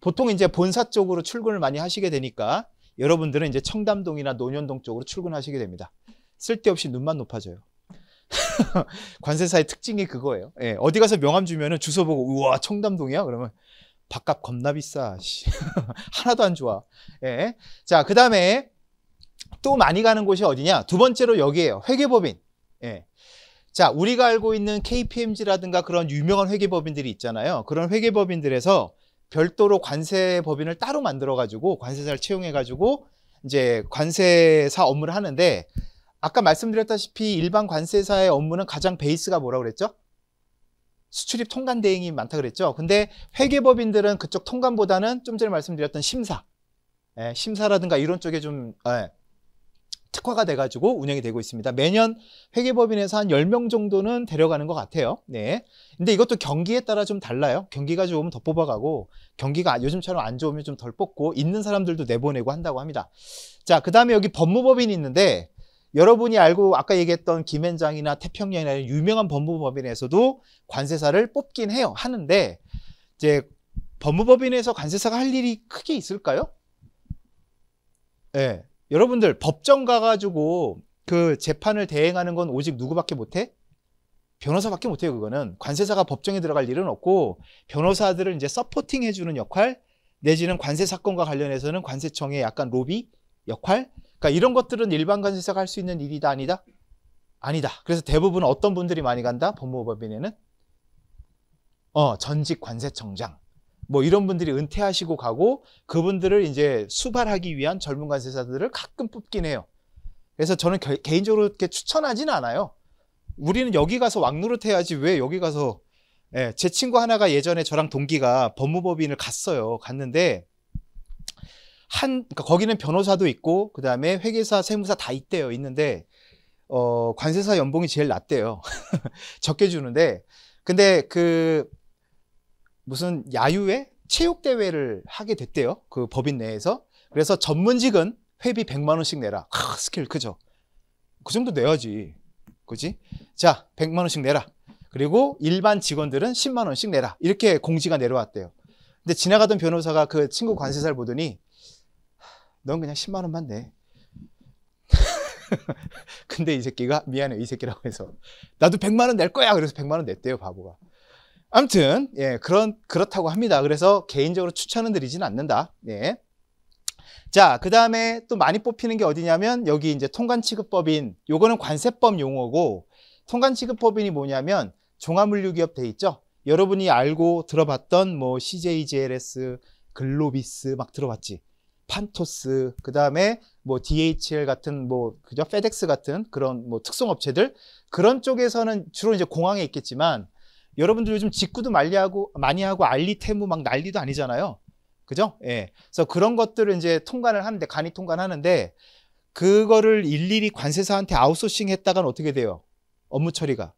보통 이제 본사 쪽으로 출근을 많이 하시게 되니까 여러분들은 이제 청담동이나 논현동 쪽으로 출근하시게 됩니다. 쓸데없이 눈만 높아져요. 관세사의 특징이 그거예요. 예, 어디 가서 명함 주면은 주소 보고 우와 청담동이야 그러면 밥값 겁나 비싸. 하나도 안 좋아. 예. 자, 그 다음에 또 많이 가는 곳이 어디냐? 두 번째로 여기에요. 회계법인. 예. 자, 우리가 알고 있는 KPMG라든가 그런 유명한 회계법인들이 있잖아요. 그런 회계법인들에서 별도로 관세법인을 따로 만들어가지고 관세사를 채용해가지고 이제 관세사 업무를 하는데 아까 말씀드렸다시피 일반 관세사의 업무는 가장 베이스가 뭐라고 그랬죠? 수출입 통관 대행이 많다 그랬죠. 근데 회계법인들은 그쪽 통관보다는 좀 전에 말씀드렸던 심사, 예, 심사라든가 이런 쪽에 좀 예, 특화가 돼가지고 운영이 되고 있습니다. 매년 회계법인에서 한 10명 정도는 데려가는 것 같아요. 네. 근데 이것도 경기에 따라 좀 달라요. 경기가 좋으면 더 뽑아가고, 경기가 요즘처럼 안 좋으면 좀 덜 뽑고, 있는 사람들도 내보내고 한다고 합니다. 자, 그 다음에 여기 법무법인이 있는데, 여러분이 알고 아까 얘기했던 김앤장이나 태평양이나 유명한 법무법인에서도 관세사를 뽑긴 해요. 하는데 이제 법무법인에서 관세사가 할 일이 크게 있을까요? 예. 네. 여러분들 법정 가가지고 그 재판을 대행하는 건 오직 누구밖에 못해? 변호사밖에 못해요 그거는 관세사가 법정에 들어갈 일은 없고 변호사들을 이제 서포팅 해주는 역할 내지는 관세 사건과 관련해서는 관세청의 약간 로비 역할 그러니까 이런 것들은 일반 관세사가 할 수 있는 일이다 아니다? 아니다. 그래서 대부분 어떤 분들이 많이 간다? 법무법인에는 어, 전직 관세청장 뭐 이런 분들이 은퇴하시고 가고 그분들을 이제 수발하기 위한 젊은 관세사들을 가끔 뽑긴 해요. 그래서 저는 개, 개인적으로 이렇게 추천하진 않아요. 우리는 여기 가서 왕노릇 해야지 왜 여기 가서 예, 제 친구 하나가 예전에 저랑 동기가 법무법인을 갔어요. 갔는데 한 그러니까 거기는 변호사도 있고 그다음에 회계사, 세무사 다 있대요. 있는데 어, 관세사 연봉이 제일 낮대요. 적게 주는데 근데 그 무슨 야유회 체육 대회를 하게 됐대요. 그 법인 내에서. 그래서 전문직은 회비 100만 원씩 내라. 아, 스킬 크죠. 그 정도 내야지. 그지? 자, 100만 원씩 내라. 그리고 일반 직원들은 10만 원씩 내라. 이렇게 공지가 내려왔대요. 근데 지나가던 변호사가 그 친구 관세사를 보더니 넌 그냥 10만 원만 내. 근데 이 새끼가 미안해 이 새끼라고 해서 나도 100만 원 낼 거야 그래서 100만 원 냈대요 바보가. 아무튼 예 그런 그렇다고 합니다. 그래서 개인적으로 추천은 드리진 않는다. 예. 자, 그 다음에 또 많이 뽑히는 게 어디냐면 여기 이제 통관취급법인 요거는 관세법 용어고 통관취급법인이 뭐냐면 종합물류기업 돼 있죠. 여러분이 알고 들어봤던 뭐 CJGLS, 글로비스 막 들어봤지. 판토스, 그 다음에 뭐 DHL 같은 뭐 그죠 페덱스 같은 그런 뭐특성업체들 그런 쪽에서는 주로 이제 공항에 있겠지만 여러분들 요즘 직구도 많이 하고 많이 하고 알리테무 막 난리도 아니잖아요. 그죠? 예. 그래서 그런 것들을 이제 통관을 하는데 간이 통관하는데 그거를 일일이 관세사한테 아웃소싱 했다간 어떻게 돼요? 업무 처리가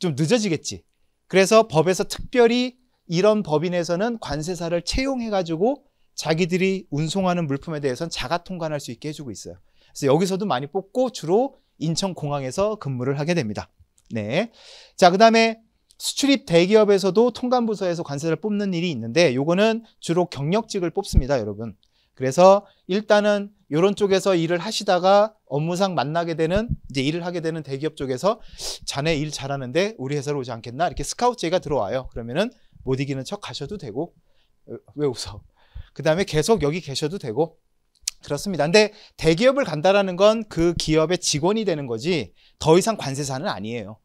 좀 늦어지겠지. 그래서 법에서 특별히 이런 법인에서는 관세사를 채용해 가지고 자기들이 운송하는 물품에 대해서는 자가 통관할 수 있게 해주고 있어요. 그래서 여기서도 많이 뽑고 주로 인천공항에서 근무를 하게 됩니다. 네. 자, 그 다음에 수출입 대기업에서도 통관부서에서 관세를 뽑는 일이 있는데 요거는 주로 경력직을 뽑습니다, 여러분. 그래서 일단은 요런 쪽에서 일을 하시다가 업무상 만나게 되는 이제 일을 하게 되는 대기업 쪽에서 자네 일 잘하는데 우리 회사로 오지 않겠나 이렇게 스카우트 제가 들어와요. 그러면은 못 이기는 척 가셔도 되고 어, 왜 웃어? 그 다음에 계속 여기 계셔도 되고 그렇습니다. 근데 대기업을 간다라는 건 그 기업의 직원이 되는 거지 더 이상 관세사는 아니에요.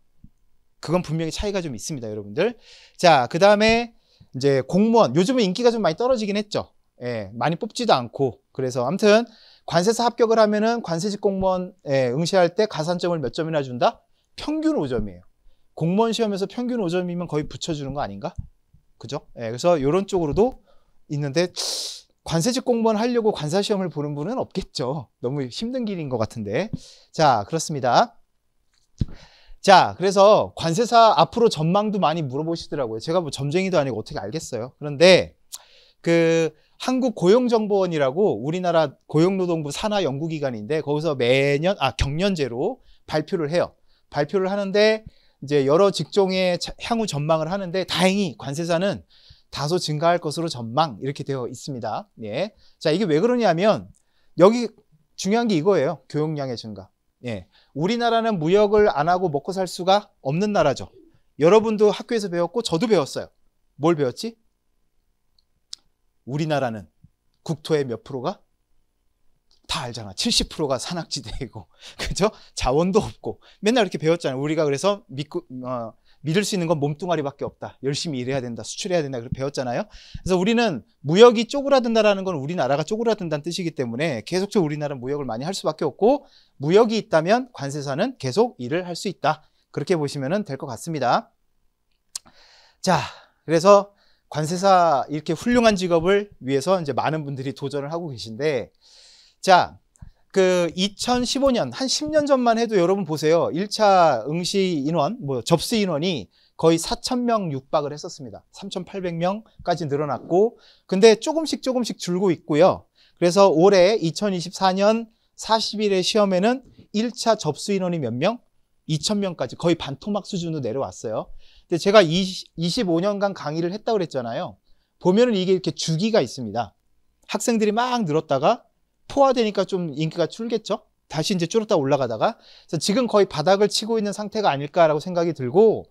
그건 분명히 차이가 좀 있습니다, 여러분들. 자, 그 다음에 이제 공무원. 요즘은 인기가 좀 많이 떨어지긴 했죠. 예, 많이 뽑지도 않고. 그래서 아무튼 관세사 합격을 하면은 관세직 공무원 예, 응시할 때 가산점을 몇 점이나 준다? 평균 5점이에요. 공무원 시험에서 평균 5점이면 거의 붙여주는 거 아닌가? 그죠? 예, 그래서 이런 쪽으로도 있는데 관세직 공무원 하려고 관사 시험을 보는 분은 없겠죠. 너무 힘든 길인 것 같은데. 자, 그렇습니다. 자, 그래서 관세사 앞으로 전망도 많이 물어보시더라고요. 제가 뭐 점쟁이도 아니고 어떻게 알겠어요. 그런데 그 한국 고용정보원이라고 우리나라 고용노동부 산하 연구기관인데 거기서 매년 아 경년제로 발표를 해요. 발표를 하는데 이제 여러 직종의 향후 전망을 하는데 다행히 관세사는 다소 증가할 것으로 전망 이렇게 되어 있습니다. 예. 자, 이게 왜 그러냐면 여기 중요한 게 이거예요. 교역량의 증가. 예. 우리나라는 무역을 안 하고 먹고 살 수가 없는 나라죠. 여러분도 학교에서 배웠고 저도 배웠어요. 뭘 배웠지? 우리나라는 국토의 몇 프로가 다 알잖아. 70%가 산악지대이고, 그죠? 자원도 없고. 맨날 이렇게 배웠잖아요. 우리가 그래서 믿고, 어, 믿을 수 있는 건 몸뚱아리밖에 없다. 열심히 일해야 된다. 수출해야 된다. 그렇게 배웠잖아요. 그래서 우리는 무역이 쪼그라든다라는 건 우리나라가 쪼그라든다는 뜻이기 때문에 계속적으로 우리나라는 무역을 많이 할 수밖에 없고 무역이 있다면 관세사는 계속 일을 할 수 있다. 그렇게 보시면 될 것 같습니다. 자, 그래서 관세사 이렇게 훌륭한 직업을 위해서 이제 많은 분들이 도전을 하고 계신데 자, 그 2015년 한 10년 전만 해도 여러분 보세요. 1차 응시 인원, 뭐 접수 인원이 거의 4,000명 육박을 했었습니다. 3,800명까지 늘어났고 근데 조금씩 조금씩 줄고 있고요. 그래서 올해 2024년 40일의 시험에는 1차 접수 인원이 몇 명? 2,000명까지 거의 반토막 수준으로 내려왔어요. 근데 제가 20, 25년간 강의를 했다고 그랬잖아요. 보면은 이게 이렇게 주기가 있습니다. 학생들이 막 늘었다가 포화되니까 좀 인기가 줄겠죠. 다시 이제 줄었다 올라가다가 지금 거의 바닥을 치고 있는 상태가 아닐까라고 생각이 들고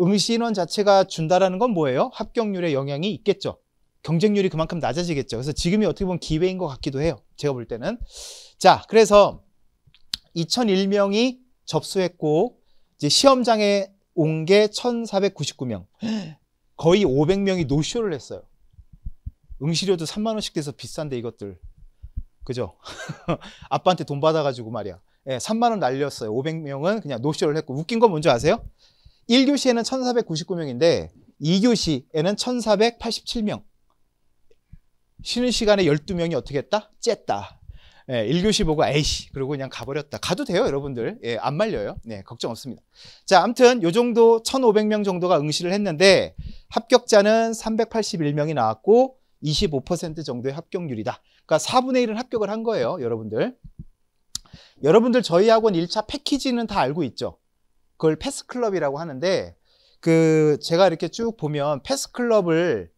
응시인원 자체가 준다라는 건 뭐예요? 합격률에 영향이 있겠죠. 경쟁률이 그만큼 낮아지겠죠. 그래서 지금이 어떻게 보면 기회인 것 같기도 해요. 제가 볼 때는. 자, 그래서 2001명이 접수했고 이제 시험장에 온 게 1,499명. 거의 500명이 노쇼를 했어요. 응시료도 3만 원씩 돼서 비싼데 이것들. 그죠? 아빠한테 돈 받아가지고 말이야. 예, 3만 원 날렸어요. 500명은 그냥 노쇼를 했고 웃긴 건 뭔지 아세요? 1교시에는 1,499명인데 2교시에는 1,487명. 쉬는 시간에 12명이 어떻게 했다? 쨌다. 예, 1교시 보고 에이씨 그리고 그냥 가버렸다. 가도 돼요, 여러분들. 예, 안 말려요. 네, 걱정 없습니다. 자, 암튼요 정도 1,500명 정도가 응시를 했는데 합격자는 381명이 나왔고 25% 정도의 합격률이다. 그러니까 4분의 1은 합격을 한 거예요, 여러분들. 여러분들 저희 학원 1차 패키지는 다 알고 있죠. 그걸 패스클럽이라고 하는데 그 제가 이렇게 쭉 보면 패스클럽을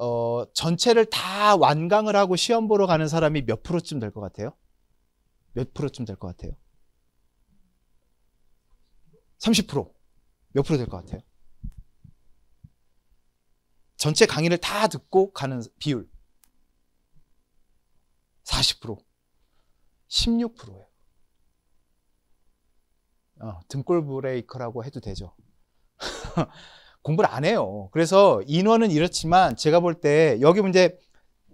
어 전체를 다 완강을 하고 시험 보러 가는 사람이 몇 프로쯤 될 것 같아요? 몇 프로쯤 될 것 같아요? 30%. 몇 프로 될 것 같아요? 전체 강의를 다 듣고 가는 비율. 40%, 16%예요. 어, 등골 브레이크라고 해도 되죠. 공부를 안 해요. 그래서 인원은 이렇지만 제가 볼 때 여기 문제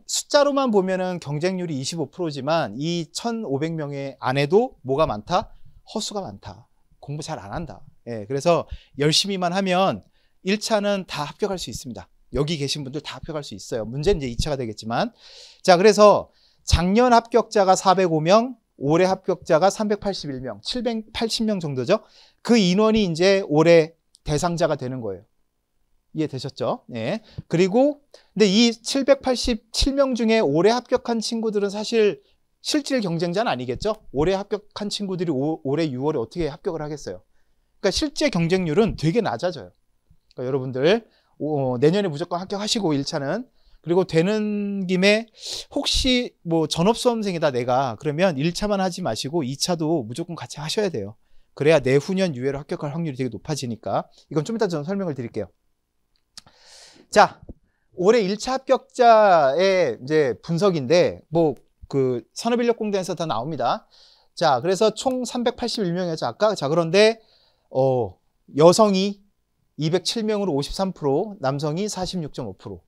숫자로만 보면은 경쟁률이 25%지만 이 1,500명의 안에도 뭐가 많다? 허수가 많다. 공부 잘 안 한다. 예, 그래서 열심히만 하면 1차는 다 합격할 수 있습니다. 여기 계신 분들 다 합격할 수 있어요. 문제는 이제 2차가 되겠지만. 자, 그래서 작년 합격자가 405명, 올해 합격자가 381명, 780명 정도죠. 그 인원이 이제 올해 대상자가 되는 거예요. 이해되셨죠? 네. 그리고 근데 이 787명 중에 올해 합격한 친구들은 사실 실질 경쟁자는 아니겠죠? 올해 합격한 친구들이 오, 올해 6월에 어떻게 합격을 하겠어요? 그러니까 실제 경쟁률은 되게 낮아져요. 그러니까 여러분들 오, 어, 내년에 무조건 합격하시고 1차는 그리고 되는 김에 혹시 뭐 전업 수험생이다 내가 그러면 1차만 하지 마시고 2차도 무조건 같이 하셔야 돼요. 그래야 내후년 유예로 합격할 확률이 되게 높아지니까 이건 좀 이따 저는 설명을 드릴게요. 자, 올해 1차 합격자의 이제 분석인데 뭐 그 산업인력공단에서 다 나옵니다. 자, 그래서 총 381명이었죠, 아까. 자, 그런데, 어, 여성이 207명으로 53%, 남성이 46.5%.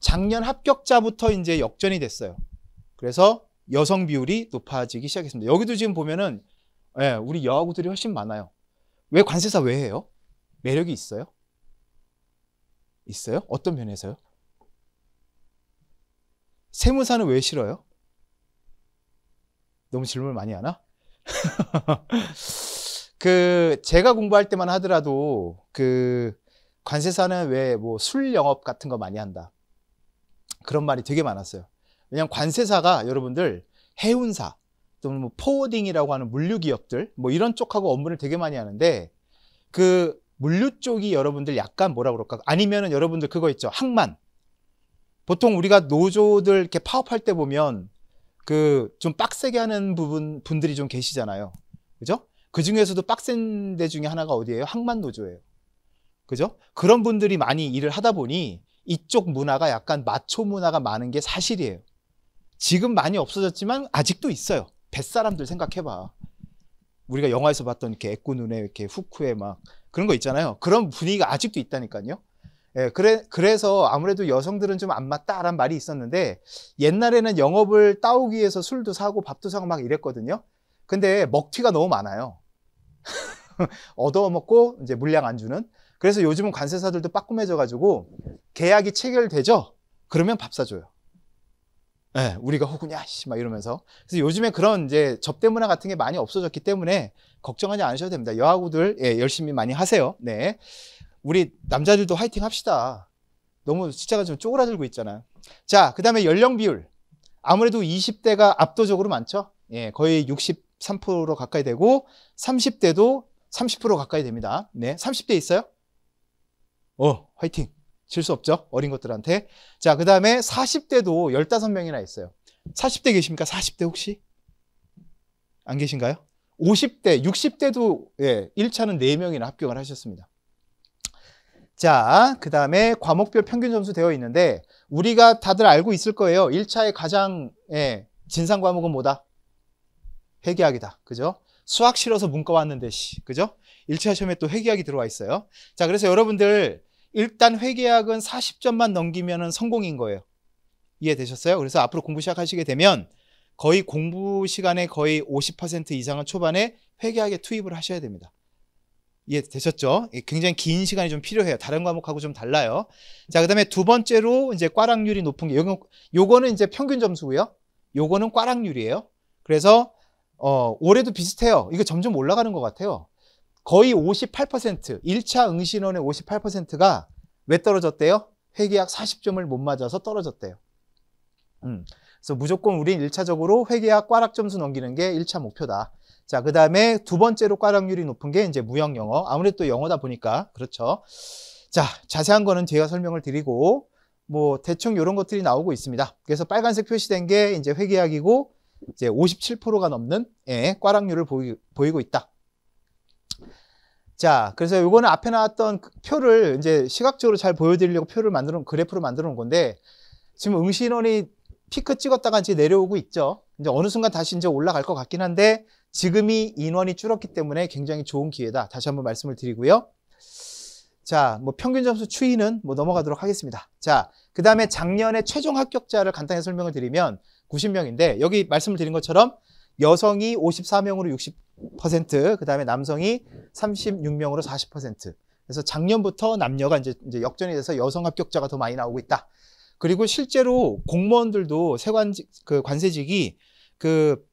작년 합격자부터 이제 역전이 됐어요. 그래서 여성 비율이 높아지기 시작했습니다. 여기도 지금 보면은 예, 우리 여아고들이 훨씬 많아요. 왜 관세사 왜 해요? 매력이 있어요? 있어요? 어떤 면에서요? 세무사는 왜 싫어요? 너무 질문 을 많이 하나? 그 제가 공부할 때만 하더라도 그 관세사는 왜 뭐 술 영업 같은 거 많이 한다. 그런 말이 되게 많았어요. 왜냐하면 관세사가 여러분들 해운사 또는 뭐 포워딩이라고 하는 물류 기업들 뭐 이런 쪽하고 업무를 되게 많이 하는데 그 물류 쪽이 여러분들 약간 뭐라 그럴까 아니면은 여러분들 그거 있죠 항만 보통 우리가 노조들 이렇게 파업할 때 보면 그 좀 빡세게 하는 부분 분들이 좀 계시잖아요 그죠 그 중에서도 빡센 데 중에 하나가 어디예요 항만 노조예요 그죠 그런 분들이 많이 일을 하다 보니 이쪽 문화가 약간 마초 문화가 많은 게 사실이에요. 지금 많이 없어졌지만 아직도 있어요. 뱃사람들 생각해봐. 우리가 영화에서 봤던 이렇게 애꾸 눈에 이렇게 후크에 막 그런 거 있잖아요. 그런 분위기가 아직도 있다니까요. 예, 그래, 그래서 아무래도 여성들은 좀 안 맞다라는 말이 있었는데 옛날에는 영업을 따오기 위해서 술도 사고 밥도 사고 막 이랬거든요. 근데 먹튀가 너무 많아요. 얻어먹고 이제 물량 안 주는. 그래서 요즘은 관세사들도 빠꾸매져가지고 계약이 체결되죠? 그러면 밥 사줘요. 예, 네, 우리가 호구냐, 씨, 막 이러면서. 그래서 요즘에 그런 이제 접대 문화 같은 게 많이 없어졌기 때문에 걱정하지 않으셔도 됩니다. 여하구들, 예, 열심히 많이 하세요. 네. 우리 남자들도 화이팅 합시다. 너무 숫자가 좀 쪼그라들고 있잖아요. 자, 그 다음에 연령 비율. 아무래도 20대가 압도적으로 많죠. 예, 거의 63% 가까이 되고, 30대도 30% 가까이 됩니다. 네, 30대 있어요? 어, 화이팅. 질 수 없죠. 어린 것들한테. 자, 그 다음에 40대도 15명이나 있어요. 40대 계십니까? 40대 혹시? 안 계신가요? 50대, 60대도 예, 1차는 4명이나 합격을 하셨습니다. 자, 그 다음에 과목별 평균 점수 되어 있는데 우리가 다들 알고 있을 거예요. 1차의 가장 예, 진상 과목은 뭐다? 회계학이다. 그죠? 수학 싫어서 문과 왔는데 씨. 그죠? 1차 시험에 또 회계학이 들어와 있어요. 자, 그래서 여러분들 일단 회계학은 40점만 넘기면 성공인 거예요. 이해되셨어요? 그래서 앞으로 공부 시작하시게 되면 거의 공부 시간에 거의 50% 이상은 초반에 회계학에 투입을 하셔야 됩니다. 이해되셨죠? 예, 굉장히 긴 시간이 좀 필요해요. 다른 과목하고 좀 달라요. 자, 그 다음에 두 번째로 이제 과락률이 높은 게, 요거, 요거는 이제 평균 점수고요. 요거는 과락률이에요 그래서, 어, 올해도 비슷해요. 이거 점점 올라가는 것 같아요. 거의 58% 1차 응시론의 58%가 왜 떨어졌대요? 회계학 40점을 못 맞아서 떨어졌대요. 음. 그래서 무조건 우린 1차적으로 회계학 꽈락 점수 넘기는 게 1차 목표다. 자, 그 다음에 두 번째로 꽈락률이 높은 게 이제 무형 영어. 아무래도 또 영어다 보니까. 그렇죠. 자, 자세한 거는 제가 설명을 드리고, 뭐, 대충 이런 것들이 나오고 있습니다. 그래서 빨간색 표시된 게 이제 회계학이고, 이제 57%가 넘는, 예, 꽈락률을 보이, 보이고 있다. 자, 그래서 요거는 앞에 나왔던 그 표를 이제 시각적으로 잘 보여드리려고 표를 만들어 그래프로 만들어 놓은 건데 지금 응시인원이 피크 찍었다가 이제 내려오고 있죠. 이제 어느 순간 다시 이제 올라갈 것 같긴 한데 지금이 인원이 줄었기 때문에 굉장히 좋은 기회다. 다시 한번 말씀을 드리고요. 자, 뭐 평균 점수 추이는 뭐 넘어가도록 하겠습니다. 자, 그 다음에 작년에 최종 합격자를 간단히 설명을 드리면 90명인데 여기 말씀을 드린 것처럼 여성이 54명으로 60, 퍼센트, 그 다음에 남성이 36명으로 40%. 그래서 작년부터 남녀가 이제, 이제 역전이 돼서 여성 합격자가 더 많이 나오고 있다. 그리고 실제로 공무원들도 세관직, 그 관세직이 그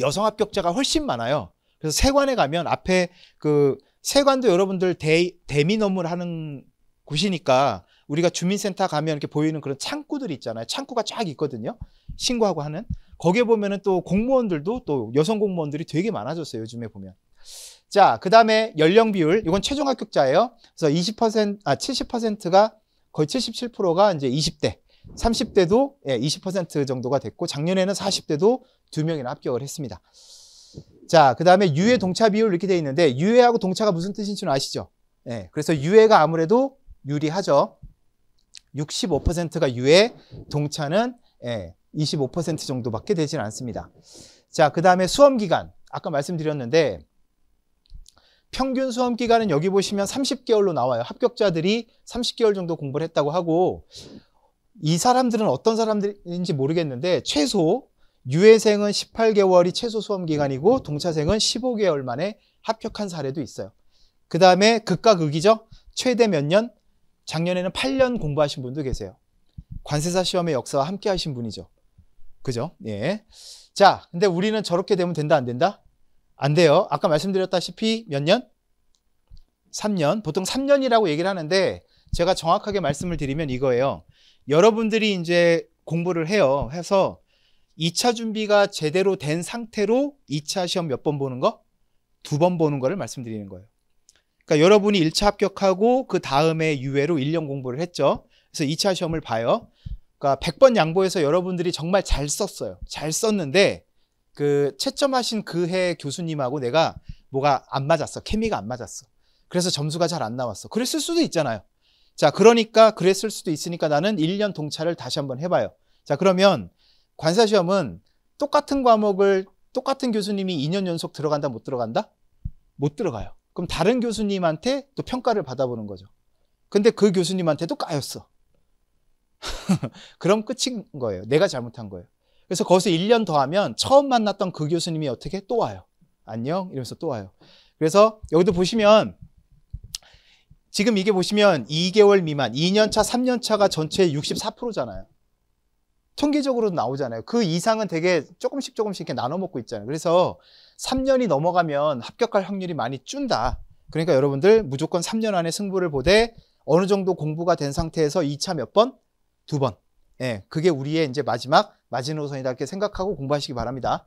여성 합격자가 훨씬 많아요. 그래서 세관에 가면 앞에 그 세관도 여러분들 대, 대민 업무를 하는 곳이니까 우리가 주민센터 가면 이렇게 보이는 그런 창구들 있잖아요. 창구가 쫙 있거든요. 신고하고 하는. 거기에 보면은 또 공무원들도 또 여성 공무원들이 되게 많아졌어요. 요즘에 보면. 자, 그 다음에 연령 비율. 이건 최종 합격자예요. 그래서 20%, 아, 70%가 거의 77%가 이제 20대. 30대도 예, 20% 정도가 됐고, 작년에는 40대도 두 명이나 합격을 했습니다. 자, 그 다음에 유해 동차 비율 이렇게 돼 있는데, 유해하고 동차가 무슨 뜻인지는 아시죠? 예, 그래서 유해가 아무래도 유리하죠. 65%가 유해, 동차는 예, 25% 정도밖에 되진 않습니다. 자, 그 다음에 수험 기간. 아까 말씀드렸는데 평균 수험 기간은 여기 보시면 30개월로 나와요. 합격자들이 30개월 정도 공부를 했다고 하고 이 사람들은 어떤 사람들인지 모르겠는데 최소 유해생은 18개월이 최소 수험 기간이고 동차생은 15개월 만에 합격한 사례도 있어요. 그 다음에 극과 극이죠. 최대 몇 년? 작년에는 8년 공부하신 분도 계세요. 관세사 시험의 역사와 함께 하신 분이죠. 그죠? 예. 자, 근데 우리는 저렇게 되면 된다, 안 된다? 안 돼요. 아까 말씀드렸다시피 몇 년? 3년. 보통 3년이라고 얘기를 하는데 제가 정확하게 말씀을 드리면 이거예요. 여러분들이 이제 공부를 해요. 해서 2차 준비가 제대로 된 상태로 2차 시험 몇 번 보는 거? 두 번 보는 거를 말씀드리는 거예요. 그러니까 여러분이 1차 합격하고 그 다음에 유예로 1년 공부를 했죠. 그래서 2차 시험을 봐요. 그러니까 100번 양보해서 여러분들이 정말 잘 썼어요. 잘 썼는데 그 채점하신 그해 교수님하고 내가 뭐가 안 맞았어. 케미가 안 맞았어. 그래서 점수가 잘 안 나왔어. 그랬을 수도 있잖아요. 자, 그러니까 그랬을 수도 있으니까 나는 1년 동차를 다시 한번 해봐요. 자, 그러면 관사시험은 똑같은 과목을 똑같은 교수님이 2년 연속 들어간다, 못 들어간다? 못 들어가요. 그럼 다른 교수님한테 또 평가를 받아보는 거죠. 근데 그 교수님한테도 까였어. 그럼 끝인 거예요. 내가 잘못한 거예요. 그래서 거기서 1년 더 하면 처음 만났던 그 교수님이 어떻게 또 와요. 안녕 이러면서 또 와요. 그래서 여기도 보시면 지금 이게 보시면 2개월 미만, 2년차, 3년차가 전체의 64%잖아요. 통계적으로 나오잖아요. 그 이상은 되게 조금씩 조금씩 이렇게 나눠 먹고 있잖아요. 그래서 3년이 넘어가면 합격할 확률이 많이 준다. 그러니까 여러분들 무조건 3년 안에 승부를 보되 어느 정도 공부가 된 상태에서 2차 몇 번? 두 번. 예, 그게 우리의 이제 마지막 마지노선이다 이렇게 생각하고 공부하시기 바랍니다.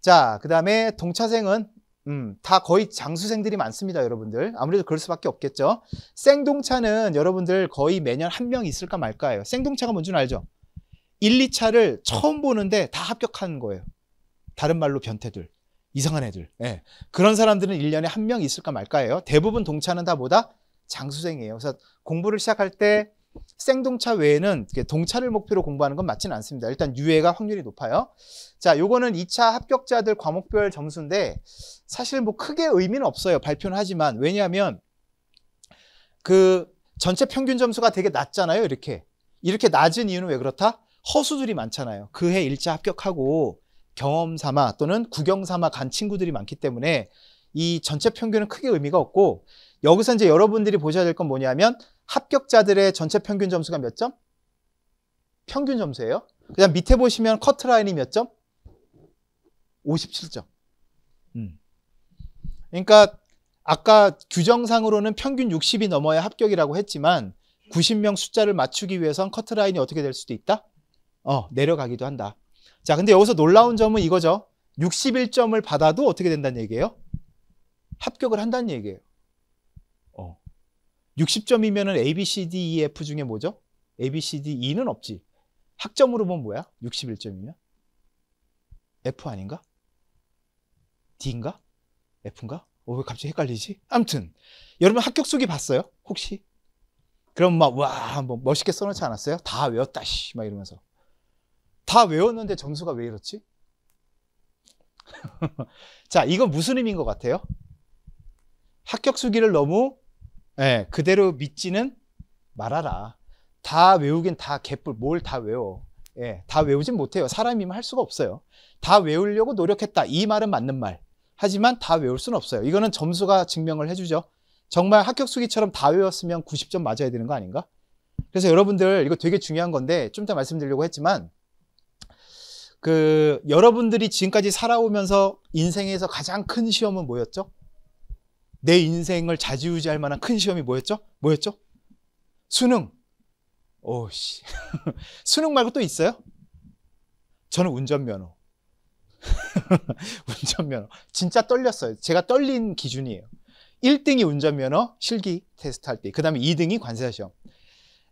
자, 그 다음에 동차생은 음, 다 거의 장수생들이 많습니다, 여러분들. 아무래도 그럴 수밖에 없겠죠. 생동차는 여러분들 거의 매년 한 명 있을까 말까요 생동차가 뭔지 알죠? 1, 2차를 처음 보는데 다 합격한 거예요. 다른 말로 변태들. 이상한 애들. 예. 그런 사람들은 1년에 한 명 있을까 말까요 대부분 동차는 다 뭐다? 장수생이에요. 그래서 공부를 시작할 때 생동차 외에는 동차를 목표로 공부하는 건맞지는 않습니다. 일단 유예가 확률이 높아요. 자, 요거는 2차 합격자들 과목별 점수인데 사실 뭐 크게 의미는 없어요. 발표는 하지만 왜냐하면 그 전체 평균 점수가 되게 낮잖아요. 이렇게 이렇게 낮은 이유는 왜 그렇다? 허수들이 많잖아요. 그해 1차 합격하고 경험 삼아 또는 구경 삼아 간 친구들이 많기 때문에 이 전체 평균은 크게 의미가 없고 여기서 이제 여러분들이 보셔야 될 건 뭐냐면 합격자들의 전체 평균 점수가 몇 점? 평균 점수예요. 그다음 밑에 보시면 커트 라인이 몇 점? 57점. 음. 그러니까 아까 규정상으로는 평균 60이 넘어야 합격이라고 했지만 90명 숫자를 맞추기 위해선 커트 라인이 어떻게 될 수도 있다? 어, 내려가기도 한다. 자, 근데 여기서 놀라운 점은 이거죠. 61점을 받아도 어떻게 된다는 얘기예요? 합격을 한다는 얘기예요. 60점이면은 A, B, C, D, E, F 중에 뭐죠? A, B, C, D, E는 없지. 학점으로 보면 뭐야? 61점이면? F 아닌가? D인가? F인가? 어, 왜 갑자기 헷갈리지? 암튼 여러분 합격 수기 봤어요? 혹시? 그럼 막 와, 뭐 멋있게 써놓지 않았어요? 다 외웠다 씨, 막 이러면서 다 외웠는데 점수가 왜 이렇지? 자, 이건 무슨 의미인 것 같아요? 합격 수기를 너무 예, 그대로 믿지는 말아라. 다 외우긴 다 개뿔. 뭘 다 외워. 예, 다 외우진 못해요. 사람이면 할 수가 없어요. 다 외우려고 노력했다. 이 말은 맞는 말. 하지만 다 외울 수는 없어요. 이거는 점수가 증명을 해주죠. 정말 합격 수기처럼 다 외웠으면 90점 맞아야 되는 거 아닌가? 그래서 여러분들 이거 되게 중요한 건데 좀 이따 말씀드리려고 했지만 그 여러분들이 지금까지 살아오면서 인생에서 가장 큰 시험은 뭐였죠? 내 인생을 좌지우지할 만한 큰 시험이 뭐였죠? 뭐였죠? 수능. 오씨. 수능 말고 또 있어요? 저는 운전면허. 운전면허. 진짜 떨렸어요. 제가 떨린 기준이에요. 1등이 운전면허 실기 테스트 할 때. 그 다음에 2등이 관세사 시험.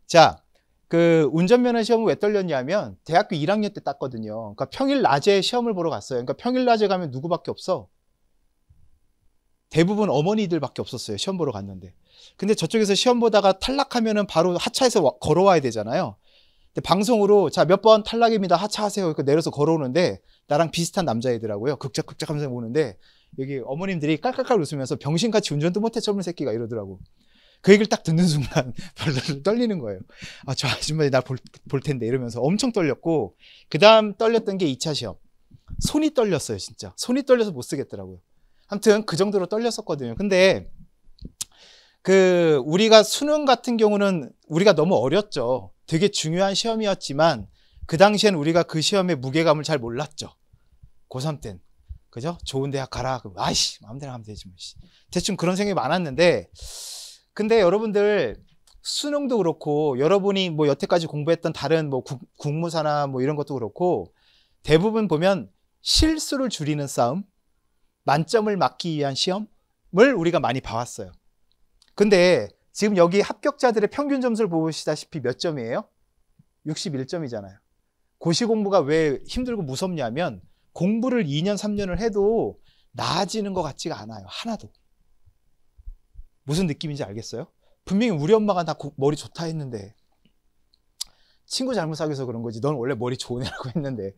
자, 그 운전면허 시험을왜 떨렸냐면 대학교 1학년 때 땄거든요. 그러니까 평일 낮에 시험을 보러 갔어요. 그러니까 평일 낮에 가면 누구밖에 없어. 대부분 어머니들밖에 없었어요. 시험 보러 갔는데. 근데 저쪽에서 시험 보다가 탈락하면은 바로 하차해서 와, 걸어와야 되잖아요. 근데 방송으로 자, 몇 번 탈락입니다. 하차하세요. 그러니까 내려서 걸어오는데 나랑 비슷한 남자애더라고요. 극작극작 하면서 보는데 여기 어머님들이 깔깔깔 웃으면서 병신같이 운전도 못해 젊은 새끼가 이러더라고. 그 얘기를 딱 듣는 순간 떨리는 거예요. 아, 저 아줌마들이 날 볼, 볼 텐데 이러면서 엄청 떨렸고, 그 다음 떨렸던 게 2차 시험. 손이 떨렸어요, 진짜. 손이 떨려서 못 쓰겠더라고요. 아무튼 그 정도로 떨렸었거든요. 근데 그 우리가 수능 같은 경우는 우리가 너무 어렸죠. 되게 중요한 시험이었지만 그 당시엔 우리가 그 시험의 무게감을 잘 몰랐죠. 고3 땐. 그죠? 좋은 대학 가라. 아이씨, 마음대로 하면 되지 뭐. 대충 그런 생각이 많았는데 근데 여러분들 수능도 그렇고 여러분이 뭐 여태까지 공부했던 다른 뭐 국, 국무사나 뭐 이런 것도 그렇고 대부분 보면 실수를 줄이는 싸움 만점을 막기 위한 시험을 우리가 많이 봐왔어요. 근데 지금 여기 합격자들의 평균 점수를 보시다시피 몇 점이에요? 61점이잖아요. 고시 공부가 왜 힘들고 무섭냐면 공부를 2년, 3년을 해도 나아지는 것 같지가 않아요. 하나도. 무슨 느낌인지 알겠어요? 분명히 우리 엄마가 나 머리 좋다 했는데 친구 잘못 사귀어서 그런 거지. 넌 원래 머리 좋으냐고 했는데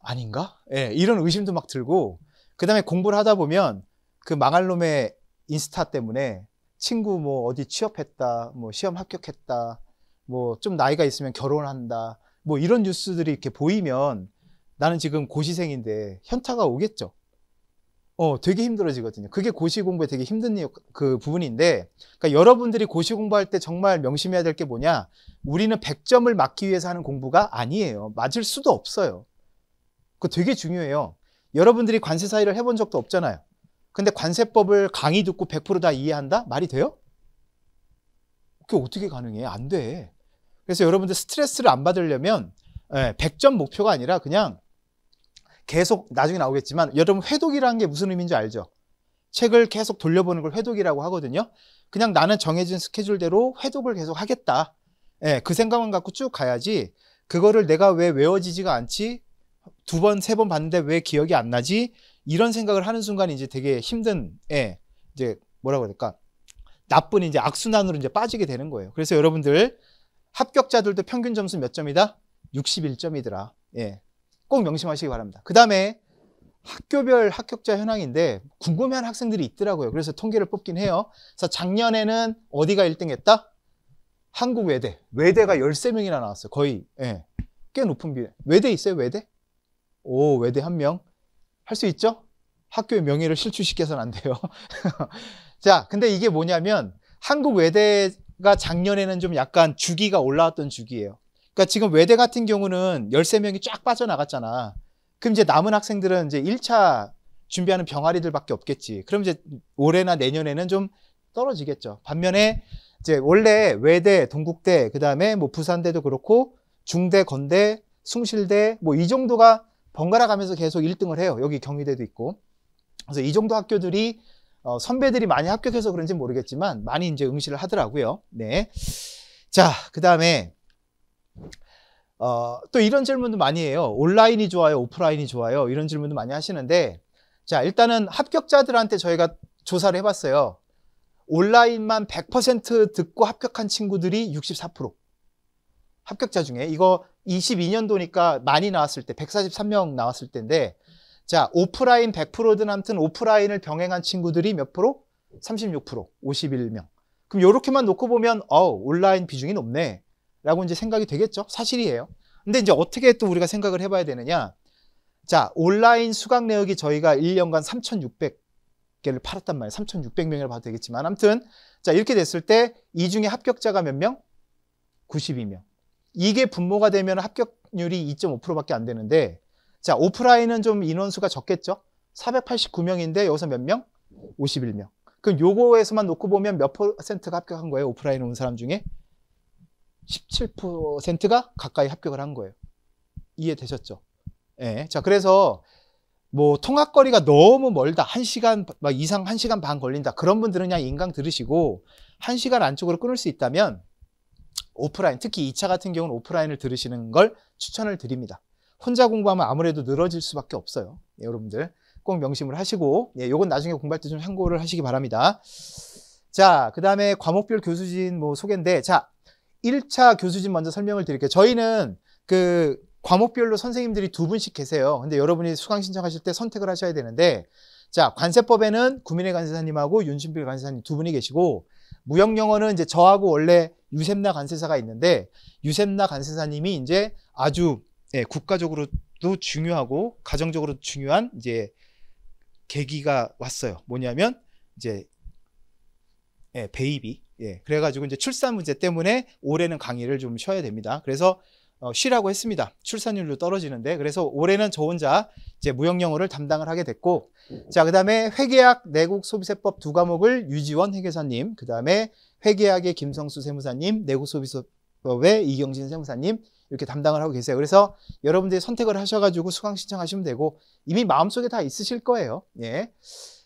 아닌가? 예, 네, 이런 의심도 막 들고 그 다음에 공부를 하다 보면 그 망할 놈의 인스타 때문에 친구 뭐 어디 취업했다, 뭐 시험 합격했다, 뭐 좀 나이가 있으면 결혼한다, 뭐 이런 뉴스들이 이렇게 보이면 나는 지금 고시생인데 현타가 오겠죠. 어, 되게 힘들어지거든요. 그게 고시 공부에 되게 힘든 그 부분인데, 그러니까 여러분들이 고시 공부할 때 정말 명심해야 될 게 뭐냐? 우리는 100점을 맞기 위해서 하는 공부가 아니에요. 맞을 수도 없어요. 그 되게 중요해요. 여러분들이 관세 사이를 해본 적도 없잖아요. 근데 관세법을 강의 듣고 100%다 이해한다? 말이 돼요? 그게 어떻게 가능해? 안 돼. 그래서 여러분들 스트레스를 안 받으려면 100점 예, 목표가 아니라 그냥 계속 나중에 나오겠지만 여러분 회독이라는 게 무슨 의미인지 알죠? 책을 계속 돌려보는 걸 회독이라고 하거든요. 그냥 나는 정해진 스케줄대로 회독을 계속 하겠다. 예, 그 생각만 갖고 쭉 가야지 그거를 내가 왜 외워지지가 않지? 두 번, 세 번 봤는데 왜 기억이 안 나지? 이런 생각을 하는 순간 이제 되게 힘든, 예, 이제 뭐라고 해야 될까? 나쁜 이제 악순환으로 이제 빠지게 되는 거예요. 그래서 여러분들 합격자들도 평균 점수 몇 점이다? 61점이더라. 예. 꼭 명심하시기 바랍니다. 그 다음에 학교별 합격자 현황인데 궁금해하는 학생들이 있더라고요. 그래서 통계를 뽑긴 해요. 그래서 작년에는 어디가 1등 했다? 한국 외대. 외대가 13명이나 나왔어요. 거의, 예. 꽤 높은 비율. 외대 있어요, 외대? 오 외대 한 명 할 수 있죠? 학교의 명예를 실추시켜서는 안 돼요. 자, 근데 이게 뭐냐면 한국 외대가 작년에는 좀 약간 주기가 올라왔던 주기예요. 그러니까 지금 외대 같은 경우는 13명이 쫙 빠져나갔잖아. 그럼 이제 남은 학생들은 이제 1차 준비하는 병아리들밖에 없겠지. 그럼 이제 올해나 내년에는 좀 떨어지겠죠. 반면에 이제 원래 외대, 동국대, 그다음에 뭐 부산대도 그렇고 중대, 건대, 숭실대 뭐 이 정도가 번갈아 가면서 계속 1등을 해요. 여기 경희대도 있고. 그래서 이 정도 학교들이 어, 선배들이 많이 합격해서 그런지 모르겠지만 많이 이제 응시를 하더라고요. 네. 자, 그다음에 어, 또 이런 질문도 많이 해요. 온라인이 좋아요, 오프라인이 좋아요. 이런 질문도 많이 하시는데 자, 일단은 합격자들한테 저희가 조사를 해 봤어요. 온라인만 100% 듣고 합격한 친구들이 64%. 합격자 중에 이거 22년도니까 많이 나왔을 때 143명 나왔을 때인데 자 오프라인 100%든 아무튼 오프라인을 병행한 친구들이 몇 프로? 36% 51명 그럼 이렇게만 놓고 보면 어 온라인 비중이 높네 라고 이제 생각이 되겠죠 사실이에요 근데 이제 어떻게 또 우리가 생각을 해봐야 되느냐 자 온라인 수강 내역이 저희가 1년간 3,600개를 팔았단 말이에요 3,600명을 봐도 되겠지만 아무튼 자 이렇게 됐을 때 이 중에 합격자가 몇 명? 92명 이게 분모가 되면 합격률이 2.5%밖에 안 되는데 자 오프라인은 좀 인원수가 적겠죠? 489명인데 여기서 몇 명? 51명. 그럼 요거에서만 놓고 보면 몇 퍼센트가 합격한 거예요? 오프라인 온 사람 중에 17%가 가까이 합격을 한 거예요. 이해되셨죠? 예. 네. 자, 그래서 뭐 통학거리가 너무 멀다. 1시간 막 이상 1시간 반 걸린다. 그런 분들은 그냥 인강 들으시고 1시간 안쪽으로 끊을 수 있다면 오프라인, 특히 2차 같은 경우는 오프라인을 들으시는 걸 추천을 드립니다. 혼자 공부하면 아무래도 늘어질 수밖에 없어요. 예, 여러분들 꼭 명심을 하시고 예, 요건 나중에 공부할 때 좀 참고를 하시기 바랍니다. 자, 그 다음에 과목별 교수진 뭐 소개인데 자, 1차 교수진 먼저 설명을 드릴게요. 저희는 그 과목별로 선생님들이 두 분씩 계세요. 근데 여러분이 수강 신청하실 때 선택을 하셔야 되는데 자, 관세법에는 구민의 관세사님하고 윤신필 관세사님 두 분이 계시고 무역영어는 이제 저하고 원래 유셈나 간세사가 있는데 유셈나 간세사님이 이제 아주 예, 국가적으로도 중요하고 가정적으로 중요한 이제 계기가 왔어요. 뭐냐면 이제 예, 베이비. 예, 그래가지고 이제 출산 문제 때문에 올해는 강의를 좀 쉬어야 됩니다. 그래서 어, 쉬라고 했습니다. 출산율도 떨어지는데 그래서 올해는 저 혼자 이제 무역 영어를 담당을 하게 됐고 자, 그 다음에 회계학 내국 소비세법 두 과목을 유지원 회계사님, 그 다음에 회계학의 김성수 세무사님, 내국 소비세법의 이경진 세무사님, 이렇게 담당을 하고 계세요. 그래서 여러분들이 선택을 하셔가지고 수강 신청하시면 되고 이미 마음속에 다 있으실 거예요. 예.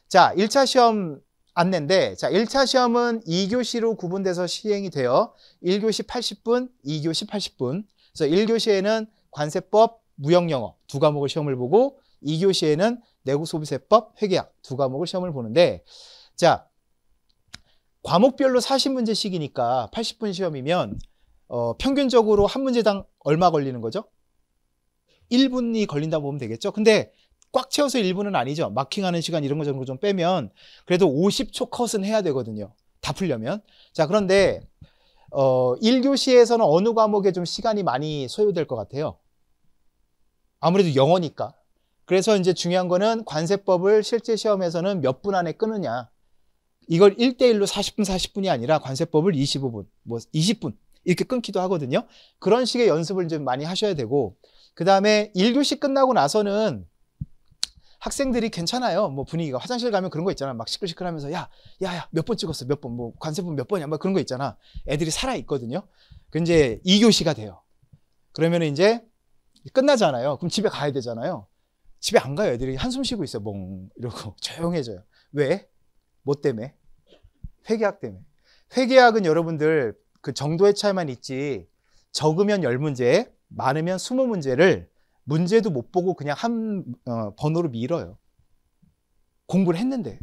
자, 1차 시험 안내인데 자, 1차 시험은 2교시로 구분돼서 시행이 되어 1교시 80분, 2교시 80분. 그래서 1교시에는 관세법, 무역영어 두 과목을 시험을 보고 2교시에는 내구소비세법, 회계학 두 과목을 시험을 보는데 자 과목별로 40문제씩이니까 80분 시험이면 어, 평균적으로 한 문제당 얼마 걸리는 거죠? 1분이 걸린다 고 보면 되겠죠? 근데 꽉 채워서 1분은 아니죠. 마킹하는 시간 이런 거 정도 좀 빼면 그래도 50초 컷은 해야 되거든요. 다 풀려면. 자, 그런데 어, 1교시에서는 어느 과목에 좀 시간이 많이 소요될 것 같아요? 아무래도 영어니까. 그래서 이제 중요한 거는 관세법을 실제 시험에서는 몇 분 안에 끄느냐. 이걸 일대일로 40분, 40분이 아니라 관세법을 25분, 뭐 20분 이렇게 끊기도 하거든요. 그런 식의 연습을 좀 많이 하셔야 되고 그다음에 1교시 끝나고 나서는 학생들이 괜찮아요. 뭐 분위기가 화장실 가면 그런 거 있잖아. 막 시끌시끌하면서 야, 야, 야, 몇 번 찍었어? 몇 번? 뭐관세법몇 번이야? 막 그런 거 있잖아. 애들이 살아 있거든요. 그 이제 2교시가 돼요. 그러면 이제 끝나잖아요. 그럼 집에 가야 되잖아요. 집에 안 가요. 애들이 한숨 쉬고 있어요. 멍 이러고 조용해져요. 왜? 뭐 때문에? 회계학 때문에. 회계학은 여러분들 그 정도의 차이만 있지 적으면 열문제 많으면 스무 문제를 문제도 못 보고 그냥 한 어, 번호로 밀어요. 공부를 했는데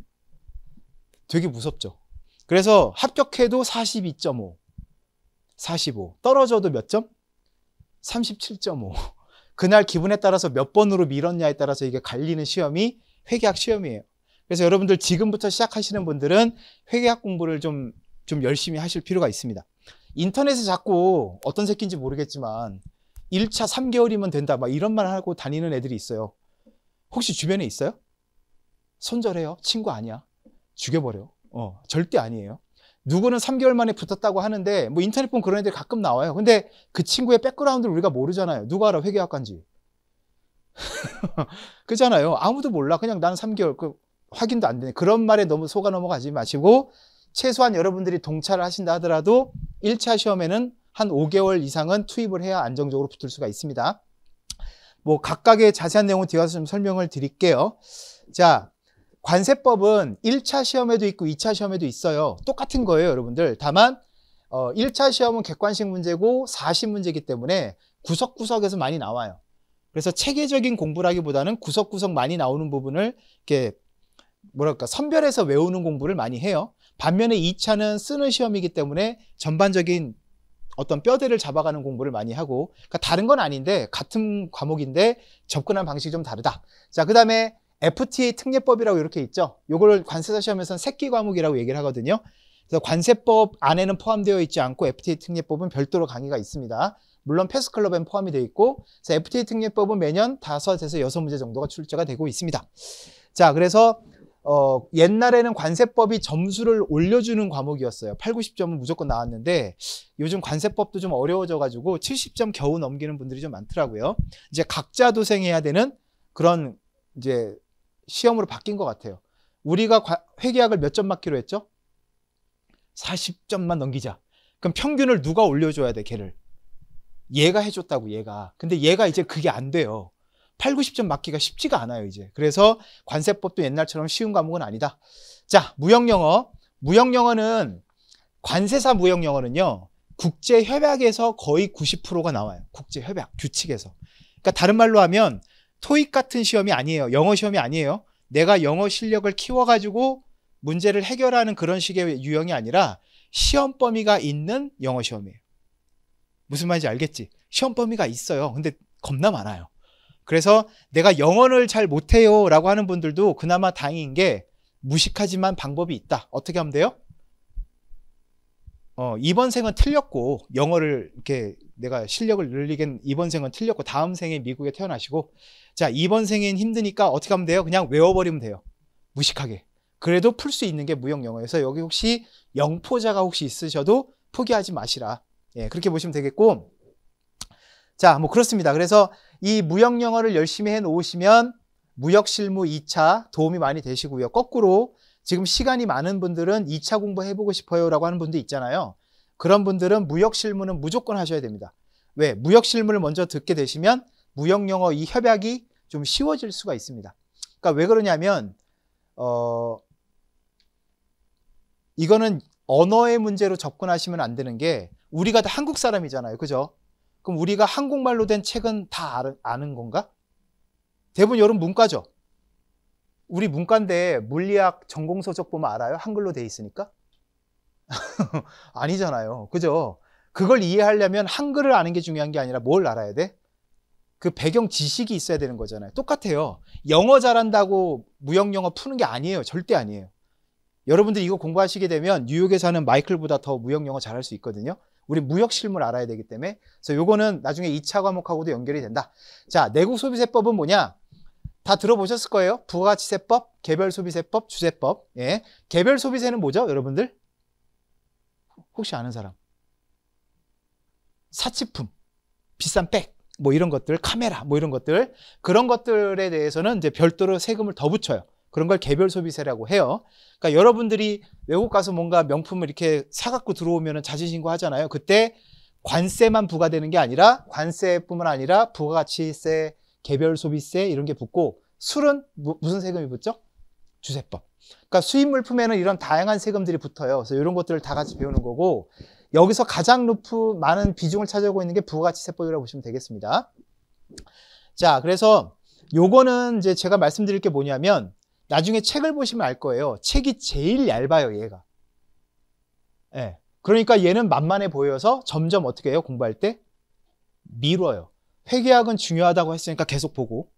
되게 무섭죠. 그래서 합격해도 42.5, 45 떨어져도 몇 점? 37.5 그날 기분에 따라서 몇 번으로 밀었냐에 따라서 이게 갈리는 시험이 회계학 시험이에요. 그래서 여러분들 지금부터 시작하시는 분들은 회계학 공부를 좀, 좀 열심히 하실 필요가 있습니다. 인터넷에 자꾸 어떤 새끼인지 모르겠지만 1차 3개월이면 된다 막 이런 말 하고 다니는 애들이 있어요. 혹시 주변에 있어요? 손절해요. 친구 아니야. 죽여버려. 어, 절대 아니에요. 누구는 3개월 만에 붙었다고 하는데 뭐 인터넷 보면 그런 애들 가끔 나와요. 근데 그 친구의 백그라운드를 우리가 모르잖아요. 누가 알아 회계학과인지. 그잖아요. 아무도 몰라. 그냥 나는 3개월 그 확인도 안 되네. 그런 말에 너무 속아 넘어가지 마시고 최소한 여러분들이 동차를 하신다 하더라도 1차 시험에는 한 5개월 이상은 투입을 해야 안정적으로 붙을 수가 있습니다. 뭐 각각의 자세한 내용은 뒤에 가서 좀 설명을 드릴게요. 자, 관세법은 1차 시험에도 있고 2차 시험에도 있어요. 똑같은 거예요, 여러분들. 다만 어, 1차 시험은 객관식 문제고 40 문제이기 때문에 구석구석에서 많이 나와요. 그래서 체계적인 공부라기보다는 구석구석 많이 나오는 부분을 이렇게 뭐랄까 선별해서 외우는 공부를 많이 해요. 반면에 2차는 쓰는 시험이기 때문에 전반적인 어떤 뼈대를 잡아가는 공부를 많이 하고 그러니까 다른 건 아닌데 같은 과목인데 접근한 방식이 좀 다르다. 자, 그다음에 FTA 특례법이라고 이렇게 있죠. 요거를 관세사 시험에서는 새끼 과목이라고 얘기를 하거든요. 그래서 관세법 안에는 포함되어 있지 않고 FTA 특례법은 별도로 강의가 있습니다. 물론 패스클럽엔 포함이 되어 있고 그래서 FTA 특례법은 매년 5섯에서여 문제 정도가 출제가 되고 있습니다. 자, 그래서 어, 옛날에는 관세법이 점수를 올려주는 과목이었어요. 8, 90점은 무조건 나왔는데 요즘 관세법도 좀 어려워져가지고 70점 겨우 넘기는 분들이 좀 많더라고요. 이제 각자 도생해야 되는 그런 이제 시험으로 바뀐 것 같아요. 우리가 회계학을 몇 점 맞기로 했죠? 40점만 넘기자. 그럼 평균을 누가 올려줘야 돼, 걔를? 얘가 해줬다고, 얘가. 근데 얘가 이제 그게 안 돼요. 8, 90점 맞기가 쉽지가 않아요, 이제. 그래서 관세법도 옛날처럼 쉬운 과목은 아니다. 자, 무형영어. 무형영어는, 관세사 무형영어는요, 국제협약에서 거의 90%가 나와요. 국제협약, 규칙에서. 그러니까 다른 말로 하면 토익 같은 시험이 아니에요. 영어 시험이 아니에요. 내가 영어 실력을 키워가지고 문제를 해결하는 그런 식의 유형이 아니라 시험 범위가 있는 영어 시험이에요. 무슨 말인지 알겠지? 시험 범위가 있어요. 근데 겁나 많아요. 그래서 내가 영어를 잘 못해요 라고 하는 분들도 그나마 다행인 게 무식하지만 방법이 있다. 어떻게 하면 돼요? 어, 이번 생은 틀렸고 영어를 이렇게 내가 실력을 늘리긴 이번 생은 틀렸고 다음 생에 미국에 태어나시고 자, 이번 생엔 힘드니까 어떻게 하면 돼요? 그냥 외워버리면 돼요. 무식하게. 그래도 풀 수 있는 게 무형 영어에서 여기 혹시 영포자가 혹시 있으셔도 포기하지 마시라. 예, 그렇게 보시면 되겠고. 자, 뭐 그렇습니다. 그래서 이 무형 영어를 열심히 해 놓으시면 무역 실무 2차 도움이 많이 되시고요. 거꾸로 지금 시간이 많은 분들은 2차 공부 해보고 싶어요라고 하는 분도 있잖아요. 그런 분들은 무역 실무는 무조건 하셔야 됩니다. 왜? 무역 실무를 먼저 듣게 되시면 무역 영어 이 협약이 좀 쉬워질 수가 있습니다. 그러니까 왜 그러냐면 어 이거는 언어의 문제로 접근하시면 안 되는 게 우리가 다 한국 사람이잖아요. 그죠? 그럼 우리가 한국말로 된 책은 다 아는 건가? 대부분 여러분 문과죠. 우리 문과인데 물리학 전공 서적 보면 알아요? 한글로 돼 있으니까? 아니잖아요. 그죠? 그걸 이해하려면 한글을 아는 게 중요한 게 아니라 뭘 알아야 돼? 그 배경 지식이 있어야 되는 거잖아요. 똑같아요. 영어 잘한다고 무역 영어 푸는 게 아니에요. 절대 아니에요. 여러분들 이거 공부하시게 되면 뉴욕에 사는 마이클보다 더 무역 영어 잘할 수 있거든요. 우리 무역 실물 알아야 되기 때문에 그래서 요거는 나중에 2차 과목하고도 연결이 된다. 자, 내국 소비세법은 뭐냐? 다 들어보셨을 거예요. 부가가치세법, 개별소비세법, 주세법. 예. 개별 소비세는 뭐죠, 여러분들? 혹시 아는 사람? 사치품, 비싼 백. 뭐 이런 것들, 카메라 뭐 이런 것들 그런 것들에 대해서는 이제 별도로 세금을 더 붙여요. 그런 걸 개별 소비세라고 해요. 그러니까 여러분들이 외국 가서 뭔가 명품을 이렇게 사갖고 들어오면 자진 신고하잖아요. 그때 관세만 부과되는 게 아니라 관세뿐만 아니라 부가가치세, 개별 소비세 이런 게 붙고 술은 무, 무슨 세금이 붙죠? 주세법. 그러니까 수입 물품에는 이런 다양한 세금들이 붙어요. 그래서 이런 것들을 다 같이 배우는 거고 여기서 가장 높은 많은 비중을 차지하고 있는 게 부가가치세법이라고 보시면 되겠습니다. 자, 그래서 요거는 이제 제가 말씀드릴 게 뭐냐면 나중에 책을 보시면 알 거예요. 책이 제일 얇아요, 얘가. 예. 네. 그러니까 얘는 만만해 보여서 점점 어떻게 해요? 공부할 때 미뤄요. 회계학은 중요하다고 했으니까 계속 보고.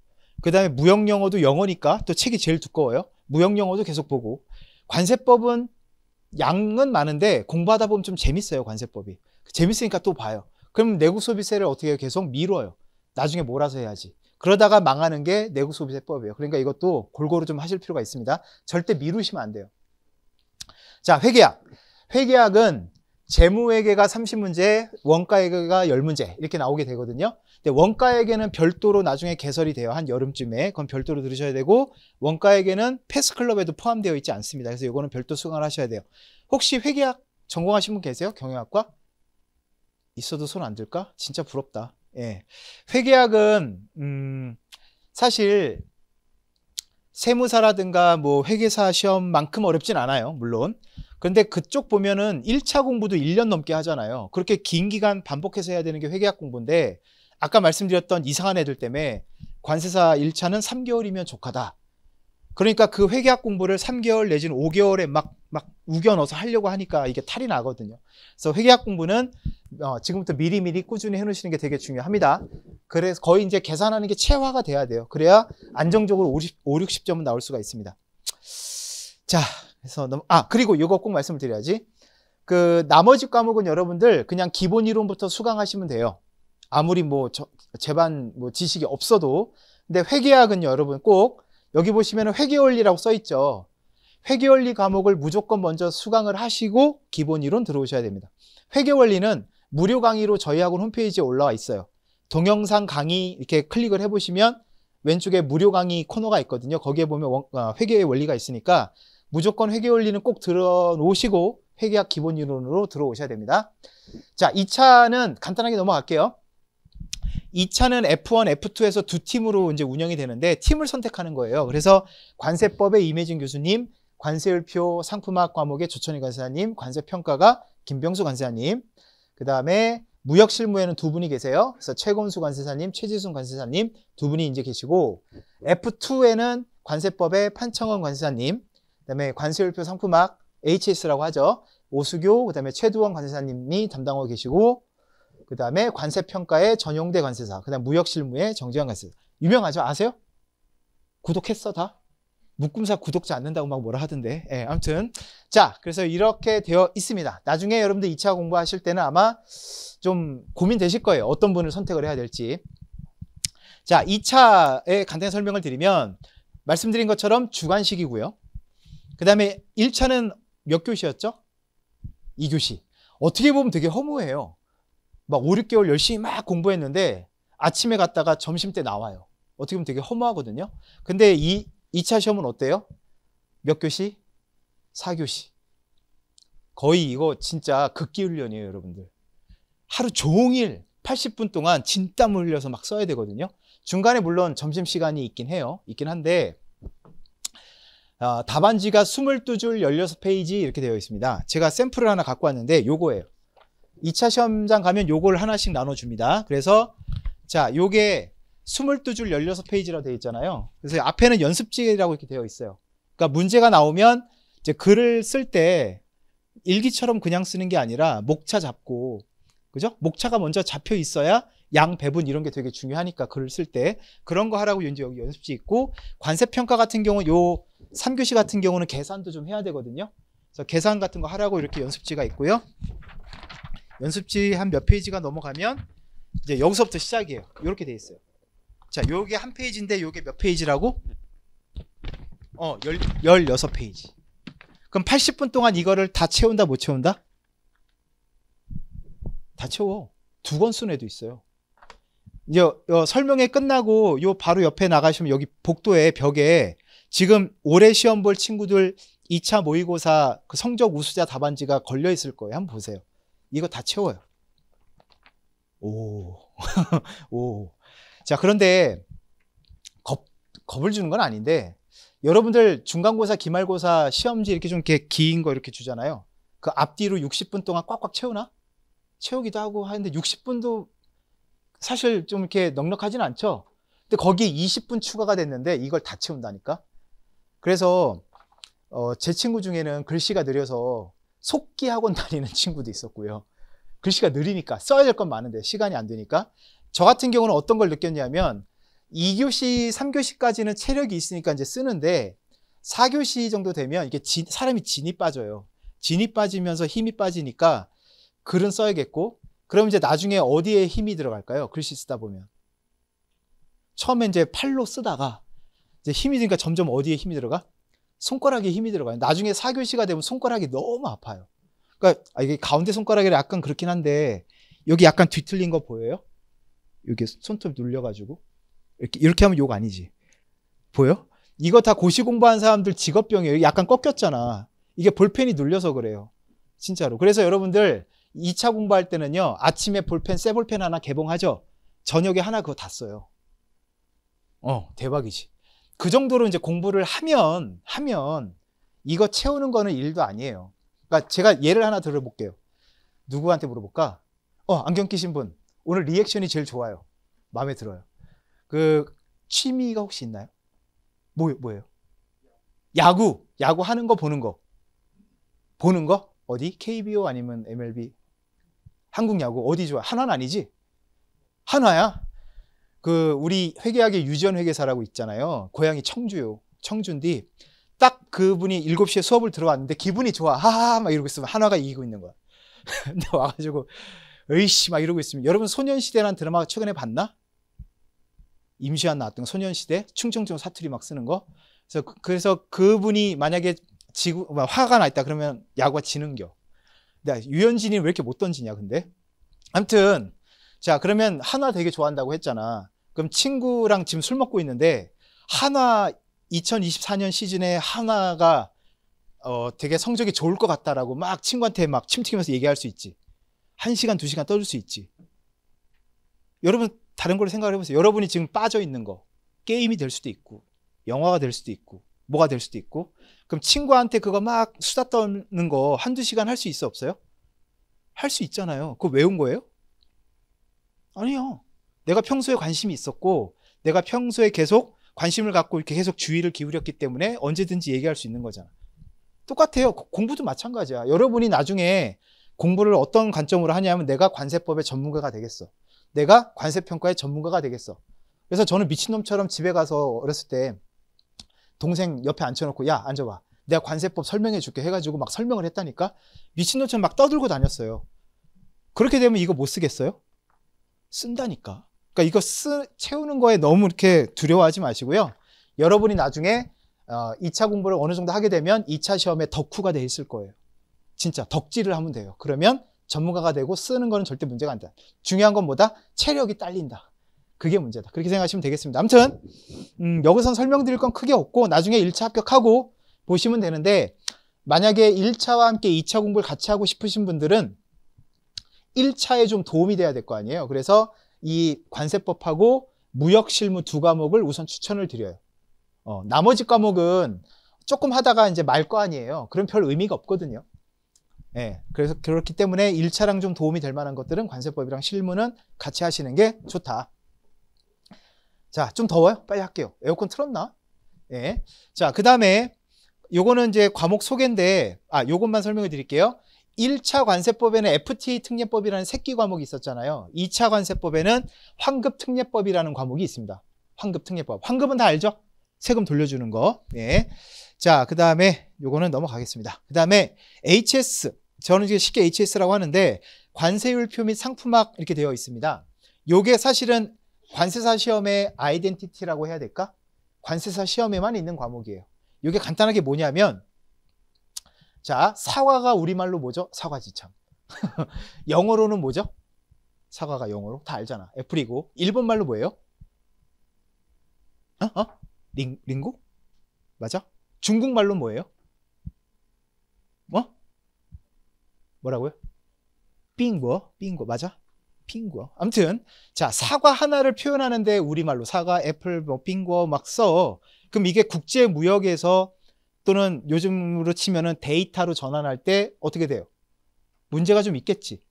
그다음에 무역 영어도 영어니까 또 책이 제일 두꺼워요. 무역 영어도 계속 보고. 관세법은 양은 많은데 공부하다 보면 좀 재밌어요 관세법이 재밌으니까 또 봐요 그럼 내국 소비세를 어떻게 계속 미뤄요 나중에 몰아서 해야지 그러다가 망하는 게 내국 소비세법이에요 그러니까 이것도 골고루 좀 하실 필요가 있습니다 절대 미루시면 안 돼요 자 회계학 회계학은 재무회계가 30문제 원가회계가 10문제 이렇게 나오게 되거든요 근데 원가에게는 별도로 나중에 개설이 돼요. 한 여름쯤에. 그건 별도로 들으셔야 되고 원가에게는 패스클럽에도 포함되어 있지 않습니다. 그래서 이거는 별도 수강을 하셔야 돼요. 혹시 회계학 전공하신 분 계세요? 경영학과? 있어도 손 안 들까? 진짜 부럽다. 예. 회계학은 음 사실 세무사라든가 뭐 회계사 시험만큼 어렵진 않아요. 물론. 근데 그쪽 보면은 1차 공부도 1년 넘게 하잖아요. 그렇게 긴 기간 반복해서 해야 되는 게 회계학 공부인데 아까 말씀드렸던 이상한 애들 때문에 관세사 1차는 3개월이면 조카다. 그러니까 그 회계학 공부를 3개월 내지는 5개월에 막, 막 우겨 넣어서 하려고 하니까 이게 탈이 나거든요. 그래서 회계학 공부는 어, 지금부터 미리미리 꾸준히 해놓으시는 게 되게 중요합니다. 그래서 거의 이제 계산하는 게 체화가 돼야 돼요. 그래야 안정적으로 50, 60점은 나올 수가 있습니다. 자, 그래서 너무, 아, 그리고 이거 꼭 말씀을 드려야지. 그 나머지 과목은 여러분들 그냥 기본 이론부터 수강하시면 돼요. 아무리 뭐 저, 재반 뭐 지식이 없어도 근데 회계학은 여러분 꼭 여기 보시면 회계원리라고 써 있죠. 회계원리 과목을 무조건 먼저 수강을 하시고 기본 이론 들어오셔야 됩니다. 회계원리는 무료 강의로 저희 학원 홈페이지에 올라와 있어요. 동영상 강의 이렇게 클릭을 해보시면 왼쪽에 무료 강의 코너가 있거든요. 거기에 보면 아, 회계의 원리가 있으니까 무조건 회계 원리는 꼭 들어놓으시고 회계학 기본 이론으로 들어오셔야 됩니다. 자, 2차는 간단하게 넘어갈게요. 이차는 F1, F2에서 두 팀으로 이제 운영이 되는데 팀을 선택하는 거예요. 그래서 관세법의 임매진 교수님, 관세율표 상품학 과목의 조천희 관세사님, 관세평가가 김병수 관세사님, 그 다음에 무역실무에는 두 분이 계세요. 그래서 최건수 관세사님, 최지순 관세사님 두 분이 이제 계시고 F2에는 관세법의 판청원 관세사님, 그다음에 관세율표 상품학 HS라고 하죠. 오수교, 그다음에 최두원 관세사님이 담당하고 계시고 그 다음에 관세평가의 전용대 관세사, 그 다음 무역실무의 정지환 관세사. 유명하죠? 아세요? 구독했어, 다? 묶음사 구독자 않는다고 막 뭐라 하던데. 예, 아무튼. 자, 그래서 이렇게 되어 있습니다. 나중에 여러분들 2차 공부하실 때는 아마 좀 고민되실 거예요. 어떤 분을 선택을 해야 될지. 자, 2차에 간단히 설명을 드리면, 말씀드린 것처럼 주관식이고요. 그 다음에 1차는 몇 교시였죠? 2교시. 어떻게 보면 되게 허무해요. 막 5, 6개월 열심히 막 공부했는데 아침에 갔다가 점심 때 나와요. 어떻게 보면 되게 허무하거든요. 근데 이 2차 시험은 어때요? 몇 교시? 4교시. 거의 이거 진짜 극기 훈련이에요, 여러분들. 하루 종일 80분 동안 진땀 흘려서 막 써야 되거든요. 중간에 물론 점심시간이 있긴 해요. 있긴 한데, 어, 답안지가 22줄 16페이지 이렇게 되어 있습니다. 제가 샘플을 하나 갖고 왔는데 요거예요. 2차 시험장 가면 요걸 하나씩 나눠줍니다. 그래서 자, 요게 22줄 16페이지라고 되어 있잖아요. 그래서 앞에는 연습지라고 이렇게 되어 있어요. 그러니까 문제가 나오면 이제 글을 쓸 때 일기처럼 그냥 쓰는 게 아니라 목차 잡고 그죠? 목차가 먼저 잡혀 있어야 양 배분 이런 게 되게 중요하니까 글을 쓸 때 그런 거 하라고 이제 여기 연습지 있고 관세 평가 같은 경우 요 3교시 같은 경우는 계산도 좀 해야 되거든요. 그래서 계산 같은 거 하라고 이렇게 연습지가 있고요. 연습지 한 몇 페이지가 넘어가면 이제 여기서부터 시작이에요. 이렇게 돼 있어요. 자, 요게 한 페이지인데 요게 몇 페이지라고? 어, 열, 16페이지. 그럼 80분 동안 이거를 다 채운다, 못 채운다? 다 채워. 두 권순에도 있어요. 이제 어, 설명회 끝나고 요 바로 옆에 나가시면 여기 복도에 벽에 지금 올해 시험 볼 친구들 2차 모의고사 그 성적 우수자 답안지가 걸려 있을 거예요. 한번 보세요. 이거 다 채워요. 오, 오. 자, 그런데 겁, 겁을 주는 건 아닌데, 여러분들 중간고사, 기말고사, 시험지 이렇게 좀 이렇게 긴 거 이렇게 주잖아요. 그 앞뒤로 60분 동안 꽉꽉 채우나? 채우기도 하고 하는데 60분도 사실 좀 이렇게 넉넉하진 않죠. 근데 거기에 20분 추가가 됐는데 이걸 다 채운다니까. 그래서 어, 제 친구 중에는 글씨가 느려서 속기 학원 다니는 친구도 있었고요. 글씨가 느리니까 써야 될 건 많은데 시간이 안 되니까 저 같은 경우는 어떤 걸 느꼈냐면 2교시, 3교시까지는 체력이 있으니까 이제 쓰는데 4교시 정도 되면 이게 진, 사람이 진이 빠져요. 진이 빠지면서 힘이 빠지니까 글은 써야겠고 그럼 이제 나중에 어디에 힘이 들어갈까요? 글씨 쓰다 보면 처음에 이제 팔로 쓰다가 이제 힘이 드니까 점점 어디에 힘이 들어가? 손가락에 힘이 들어가요. 나중에 4교시가 되면 손가락이 너무 아파요. 그러니까 아, 이게 가운데 손가락이 약간 그렇긴 한데 여기 약간 뒤틀린 거 보여요? 여기 손톱 눌려가지고 이렇게 이렇게 하면 욕 아니지. 보여? 이거 다 고시 공부한 사람들 직업병이에요. 약간 꺾였잖아. 이게 볼펜이 눌려서 그래요. 진짜로. 그래서 여러분들 2차 공부할 때는요. 아침에 볼펜 새 볼펜 하나 개봉하죠. 저녁에 하나 그거 다 써요. 어, 대박이지. 그 정도로 이제 공부를 하면 하면 이거 채우는 거는 일도 아니에요. 그러니까 제가 예를 하나 들어볼게요. 누구한테 물어볼까? 어, 안경 끼신 분. 오늘 리액션이 제일 좋아요. 마음에 들어요. 그 취미가 혹시 있나요? 뭐 뭐예요? 야구. 야구 하는 거 보는 거. 보는 거? 어디? KBO 아니면 MLB? 한국 야구 어디 좋아? 한화 아니지? 한화야? 그 우리 회계학의 유전 회계사라고 있잖아요. 고향이 청주요. 청주인데 딱 그분이 7 시에 수업을 들어왔는데 기분이 좋아. 하하 막 이러고 있으면 하나가 이기고 있는 거야. 근데 와 가지고 으이씨 막 이러고 있으면 여러분 소년시대라는 드라마 최근에 봤나? 임시완 나왔던 소년시대 충청중 사투리 막 쓰는 거. 그래서 그, 그래서 그분이 만약에 지구 화가 나 있다 그러면 야구가 지는겨. 유현진이 왜 이렇게 못 던지냐 근데. 아무튼 자, 그러면 한화 되게 좋아한다고 했잖아. 그럼 친구랑 지금 술 먹고 있는데 한화 2024년 시즌에 한화가 어, 되게 성적이 좋을 것 같다라고 막 친구한테 막 침튀기면서 얘기할 수 있지. 한 시간, 두 시간 떠들 수 있지. 여러분, 다른 걸 생각을 해보세요. 여러분이 지금 빠져 있는 거. 게임이 될 수도 있고, 영화가 될 수도 있고, 뭐가 될 수도 있고. 그럼 친구한테 그거 막 수다 떠는 거 한두 시간 할 수 있어 없어요? 할 수 있잖아요. 그거 외운 거예요? 아니요. 내가 평소에 관심이 있었고 내가 평소에 계속 관심을 갖고 이렇게 계속 주의를 기울였기 때문에 언제든지 얘기할 수 있는 거잖아. 똑같아요. 공부도 마찬가지야. 여러분이 나중에 공부를 어떤 관점으로 하냐면 내가 관세법의 전문가가 되겠어. 내가 관세평가의 전문가가 되겠어. 그래서 저는 미친놈처럼 집에 가서 어렸을 때 동생 옆에 앉혀놓고 야 앉아봐. 내가 관세법 설명해 줄게 해가지고 막 설명을 했다니까 미친놈처럼 막 떠들고 다녔어요. 그렇게 되면 이거 못 쓰겠어요? 쓴다니까. 그러니까 이거 쓰, 채우는 거에 너무 이렇게 두려워하지 마시고요. 여러분이 나중에 2차 어, 공부를 어느 정도 하게 되면 2차 시험에 덕후가 돼 있을 거예요. 진짜 덕질을 하면 돼요. 그러면 전문가가 되고 쓰는 거는 절대 문제가 안 돼. 중요한 건 뭐다? 체력이 딸린다. 그게 문제다. 그렇게 생각하시면 되겠습니다. 아무튼 음, 여기선 설명드릴 건 크게 없고 나중에 1차 합격하고 보시면 되는데 만약에 1차와 함께 2차 공부를 같이 하고 싶으신 분들은 1차에좀 도움이 돼야 될 거 아니에요. 그래서 이 관세법하고 무역 실무 두 과목을 우선 추천을 드려요. 어, 나머지 과목은 조금 하다가 이제 말 거 아니에요. 그럼 별 의미가 없거든요. 예. 네, 그래서 그렇기 때문에 1차랑좀 도움이 될 만한 것들은 관세법이랑 실무는 같이 하시는 게 좋다. 자, 좀 더워요? 빨리 할게요. 에어컨 틀었나? 예. 네. 자, 그 다음에 요거는 이제 과목 소개인데, 아, 요것만 설명해 드릴게요. 1차 관세법에는 FTA 특례법이라는 새끼 과목이 있었잖아요. 2차 관세법에는 환급 특례법이라는 과목이 있습니다. 환급 특례법. 환급은 다 알죠? 세금 돌려주는 거. 네. 자, 그 다음에 요거는 넘어가겠습니다. 그 다음에 HS. 저는 이제 쉽게 HS라고 하는데 관세율표 및 상품학 이렇게 되어 있습니다. 요게 사실은 관세사 시험의 아이덴티티라고 해야 될까? 관세사 시험에만 있는 과목이에요. 요게 간단하게 뭐냐면 자, 사과가 우리말로 뭐죠? 사과지참. 영어로는 뭐죠? 사과가 영어로 다 알잖아. 애플이고 일본말로 뭐예요? 어? 어? 링 링고? 맞아? 중국말로 뭐예요? 뭐? 뭐라고요? 빙고, 빙고 맞아? 빙고. 아무튼 자 사과 하나를 표현하는데 우리말로 사과, 애플, 뭐 빙고 막 써. 그럼 이게 국제 무역에서 또는 요즘으로 치면은 데이터로 전환할 때 어떻게 돼요? 문제가 좀 있겠지.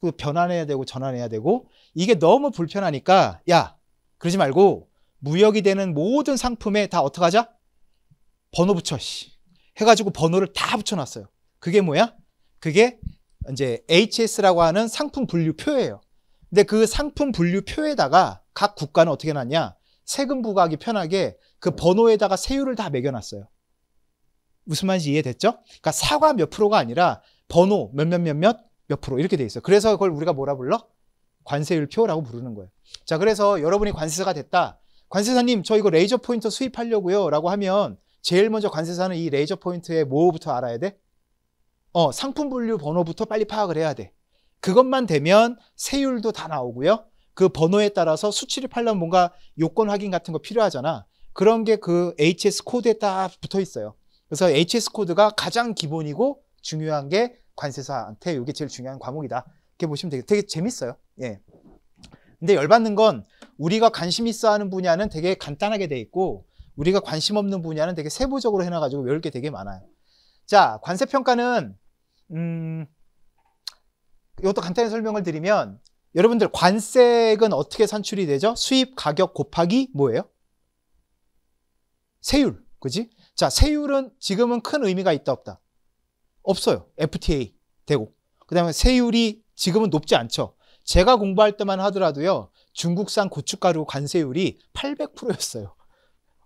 그 변환해야 되고 전환해야 되고 이게 너무 불편하니까 야 그러지 말고 무역이 되는 모든 상품에 다 어떻게 하자? 번호 붙여 씨. 해가지고 번호를 다 붙여놨어요. 그게 뭐야? 그게 이제 HS라고 하는 상품 분류표예요. 근데 그 상품 분류표에다가 각 국가는 어떻게 놨냐? 세금 부과하기 편하게 그 번호에다가 세율을 다 매겨놨어요. 무슨 말인지 이해됐죠? 그러니까 사과 몇 프로가 아니라 번호 몇몇 몇몇 몇 프로 이렇게 돼 있어요. 그래서 그걸 우리가 뭐라 불러? 관세율표라고 부르는 거예요. 자, 그래서 여러분이 관세사가 됐다. 관세사님, 저 이거 레이저 포인터 수입하려고요. 라고 하면 제일 먼저 관세사는 이 레이저 포인트의 뭐부터 알아야 돼? 어, 상품 분류 번호부터 빨리 파악을 해야 돼. 그것만 되면 세율도 다 나오고요. 그 번호에 따라서 수치를 팔려면 뭔가 요건 확인 같은 거 필요하잖아. 그런 게 그 HS 코드에 딱 붙어 있어요. 그래서 HS 코드가 가장 기본이고 중요한 게 관세사한테 이게 제일 중요한 과목이다. 이렇게 보시면 되게 되게 재밌어요. 예. 근데 열받는 건 우리가 관심 있어 하는 분야는 되게 간단하게 돼 있고 우리가 관심 없는 분야는 되게 세부적으로 해놔 가지고 외울 게 되게 많아요. 자, 관세 평가는 음 이것도 간단히 설명을 드리면 여러분들 관세액은 어떻게 산출이 되죠? 수입 가격 곱하기 뭐예요? 세율. 그지? 자, 세율은 지금은 큰 의미가 있다 없다. 없어요. FTA 되고. 그다음에 세율이 지금은 높지 않죠. 제가 공부할 때만 하더라도요. 중국산 고춧가루 관세율이 800%였어요.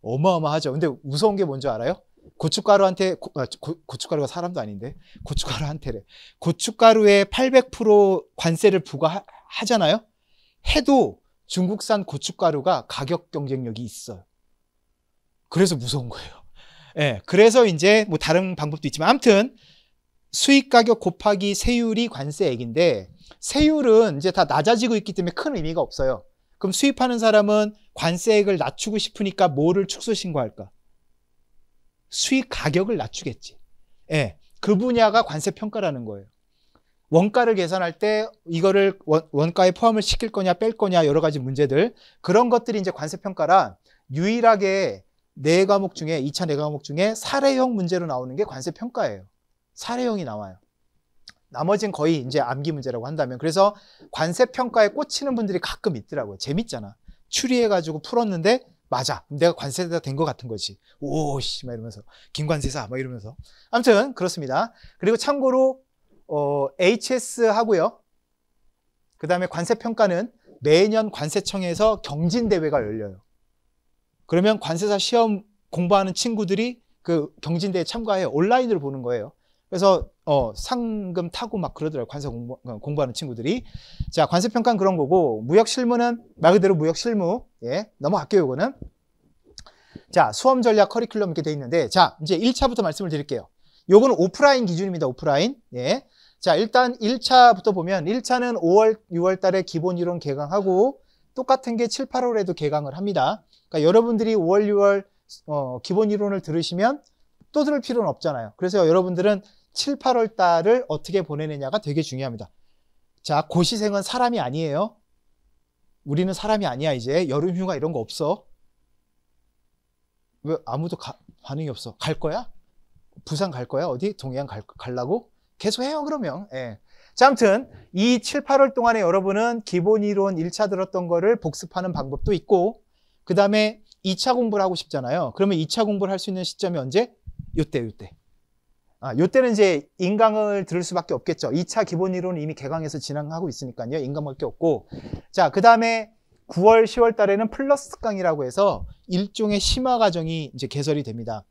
어마어마하죠. 근데 무서운 게 뭔지 알아요? 고춧가루한테 고, 아, 고 춧가루가 사람도 아닌데 고춧가루한테래. 고춧가루에 800% 관세를 부과하잖아요. 해도 중국산 고춧가루가 가격 경쟁력이 있어요. 그래서 무서운 거예요. 예, 그래서 이제 뭐 다른 방법도 있지만 아무튼 수익 가격 곱하기 세율이 관세액인데 세율은 이제 다 낮아지고 있기 때문에 큰 의미가 없어요. 그럼 수입하는 사람은 관세액을 낮추고 싶으니까 뭐를 축소 신고할까? 수익 가격을 낮추겠지. 예. 그 분야가 관세 평가라는 거예요. 원가를 계산할 때 이거를 원, 가에 포함을 시킬 거냐 뺄 거냐 여러 가지 문제들 그런 것들이 이제 관세 평가라 유일하게 네 과목 중에 2차 네 과목 중에 사례형 문제로 나오는 게 관세 평가예요. 사례형이 나와요. 나머지는 거의 이제 암기 문제라고 한다면 그래서 관세 평가에 꽂히는 분들이 가끔 있더라고요. 재밌잖아. 추리해 가지고 풀었는데 맞아. 내가 관세사 된것 같은 거지. 오씨, 막 이러면서. 김관세사, 막 이러면서. 아무튼, 그렇습니다. 그리고 참고로, 어, HS 하고요. 그 다음에 관세평가는 매년 관세청에서 경진대회가 열려요. 그러면 관세사 시험 공부하는 친구들이 그 경진대에 참가해 온라인으로 보는 거예요. 그래서 어, 상금 타고 막 그러더라고요. 관세 공부, 어, 공부하는 친구들이. 자, 관세 평가는 그런 거고 무역 실무는 말 그대로 무역 실무. 예. 넘어갈게요, 이거는. 자, 수험 전략 커리큘럼 이렇게 돼 있는데 자, 이제 1차부터 말씀을 드릴게요. 요거는 오프라인 기준입니다. 오프라인. 예. 자, 일단 1차부터 보면 1차는 5월, 6월 달에 기본 이론 개강하고 똑같은 게 7, 8월에도 개강을 합니다. 그러니까 여러분들이 5월, 6월 어, 기본 이론을 들으시면 또 들을 필요는 없잖아요. 그래서 여러분들은 7, 8월 달을 어떻게 보내느냐가 되게 중요합니다. 자, 고시생은 사람이 아니에요. 우리는 사람이 아니야, 이제. 여름휴가 이런 거 없어. 왜 아무도 가, 반응이 없어? 갈 거야? 부산 갈 거야? 어디? 동해안 갈, 갈라고? 계속 해요, 그러면. 예. 자, 아무튼 이 7, 8월 동안에 여러분은 기본 이론 1차 들었던 거를 복습하는 방법도 있고 그 다음에 2차 공부를 하고 싶잖아요. 그러면 2차 공부를 할 수 있는 시점이 언제? 요때, 요때. 아, 요때는 이제 인강을 들을 수밖에 없겠죠. 2차 기본 이론은 이미 개강해서 진행하고 있으니까요. 인강밖에 없고. 자, 그 다음에 9월, 10월 달에는 플러스 강이라고 해서 일종의 심화 과정이 이제 개설이 됩니다.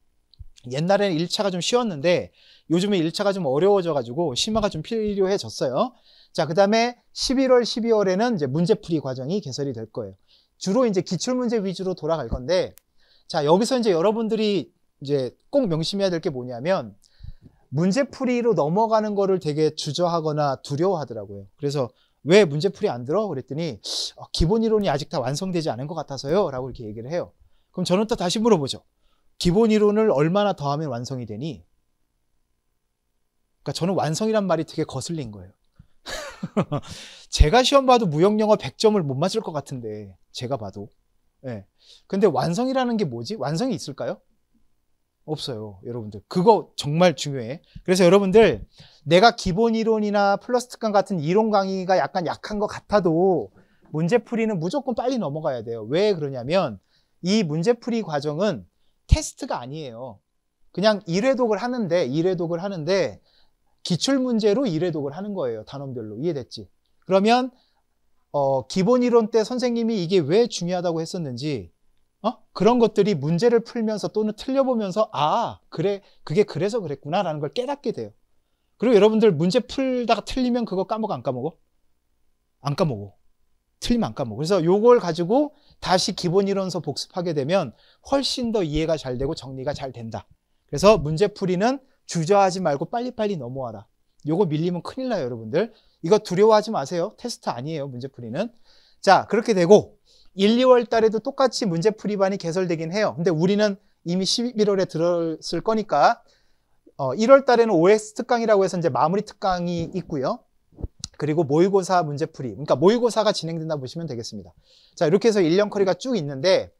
옛날에는 1차가 좀 쉬웠는데 요즘에 1차가 좀 어려워져가지고 심화가 좀 필요해졌어요. 자, 그 다음에 11월, 12월에는 이제 문제풀이 과정이 개설이 될 거예요. 주로 이제 기출문제 위주로 돌아갈 건데, 자, 여기서 이제 여러분들이 이제 꼭 명심해야 될 게 뭐냐면, 문제풀이로 넘어가는 거를 되게 주저하거나 두려워하더라고요. 그래서 왜 문제풀이 안 들어? 그랬더니, 어, 기본 이론이 아직 다 완성되지 않은 것 같아서요. 라고 이렇게 얘기를 해요. 그럼 저는 또 다시 물어보죠. 기본 이론을 얼마나 더하면 완성이 되니? 그러니까 저는 완성이란 말이 되게 거슬린 거예요. 제가 시험 봐도 무역영어 100점을 못 맞을 것 같은데 제가 봐도 예. 근데 완성이라는 게 뭐지? 완성이 있을까요? 없어요, 여러분들. 그거 정말 중요해. 그래서 여러분들, 내가 기본 이론이나 플러스 특강 같은 이론 강의가 약간 약한 것 같아도 문제풀이는 무조건 빨리 넘어가야 돼요. 왜 그러냐면, 이 문제풀이 과정은 테스트가 아니에요. 그냥 1회독을 하는데, 일회독을 하는데, 기출문제로 이래독을 하는 거예요. 단원별로. 이해됐지? 그러면, 어, 기본 이론 때 선생님이 이게 왜 중요하다고 했었는지, 어? 그런 것들이 문제를 풀면서 또는 틀려보면서, 아, 그래, 그게 그래서 그랬구나라는 걸 깨닫게 돼요. 그리고 여러분들 문제 풀다가 틀리면 그거 까먹어, 안 까먹어? 안 까먹어. 틀리면 안 까먹어. 그래서 요걸 가지고 다시 기본 이론서 복습하게 되면 훨씬 더 이해가 잘 되고 정리가 잘 된다. 그래서 문제풀이는 주저하지 말고 빨리빨리 넘어와라. 요거 밀리면 큰일 나요, 여러분들. 이거 두려워하지 마세요. 테스트 아니에요, 문제풀이는. 자, 그렇게 되고 1, 2월 달에도 똑같이 문제풀이반이 개설되긴 해요. 근데 우리는 이미 11월에 들었을 거니까 어, 1월 달에는 OS 특강이라고 해서 이제 마무리 특강이 있고요. 그리고 모의고사 문제풀이, 그러니까 모의고사가 진행된다 보시면 되겠습니다. 자, 이렇게 해서 1년 커리가 쭉 있는데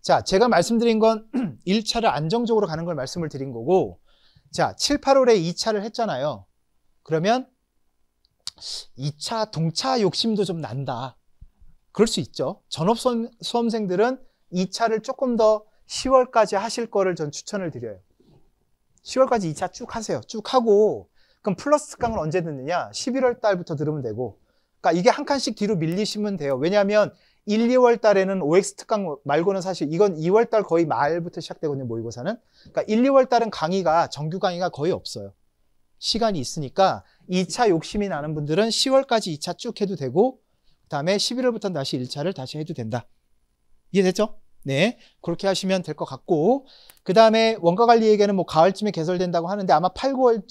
자, 제가 말씀드린 건 1차를 안정적으로 가는 걸 말씀을 드린 거고 자, 7, 8월에 2차를 했잖아요. 그러면 2차 동차 욕심도 좀 난다. 그럴 수 있죠. 전업 수험생들은 2차를 조금 더 10월까지 하실 거를 전 추천을 드려요. 10월까지 2차 쭉 하세요. 쭉 하고 그럼 플러스 강을 언제 듣느냐? 11월 달부터 들으면 되고 그러니까 이게 한 칸씩 뒤로 밀리시면 돼요. 왜냐하면 1, 2월 달에는 OX 특강 말고는 사실 이건 2월 달 거의 말부터 시작되거든요, 모의고사는. 그러니까 1, 2월 달은 강의가, 정규 강의가 거의 없어요. 시간이 있으니까 2차 욕심이 나는 분들은 10월까지 2차 쭉 해도 되고, 그 다음에 11월부터는 다시 1차를 다시 해도 된다. 이해됐죠? 네. 그렇게 하시면 될 것 같고, 그 다음에 원가관리에게는 뭐 가을쯤에 개설된다고 하는데 아마 8, 9월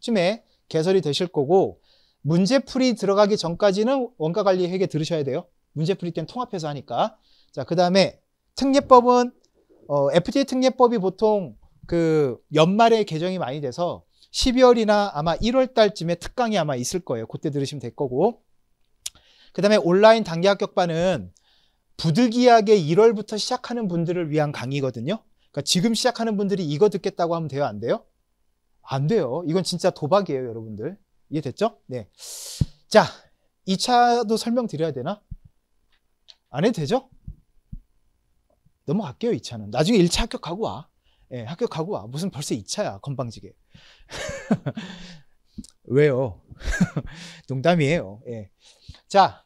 쯤에 개설이 되실 거고, 문제풀이 들어가기 전까지는 원가관리 회계 들으셔야 돼요. 문제 풀이 때는 통합해서 하니까. 자, 그 다음에 특례법은 어, FTA 특례법이 보통 그 연말에 개정이 많이 돼서 12월이나 아마 1월 달쯤에 특강이 아마 있을 거예요. 그때 들으시면 될 거고. 그 다음에 온라인 단기 합격반은 부득이하게 1월부터 시작하는 분들을 위한 강의거든요. 그러니까 지금 시작하는 분들이 이거 듣겠다고 하면 돼요? 안 돼요? 안 돼요. 이건 진짜 도박이에요, 여러분들. 이해됐죠? 네. 자, 2차도 설명드려야 되나? 안 해도 되죠? 넘어갈게요, 2차는. 나중에 1차 합격하고 와. 예, 합격하고 와. 무슨 벌써 2차야, 건방지게. 왜요? 농담이에요. 예. 자,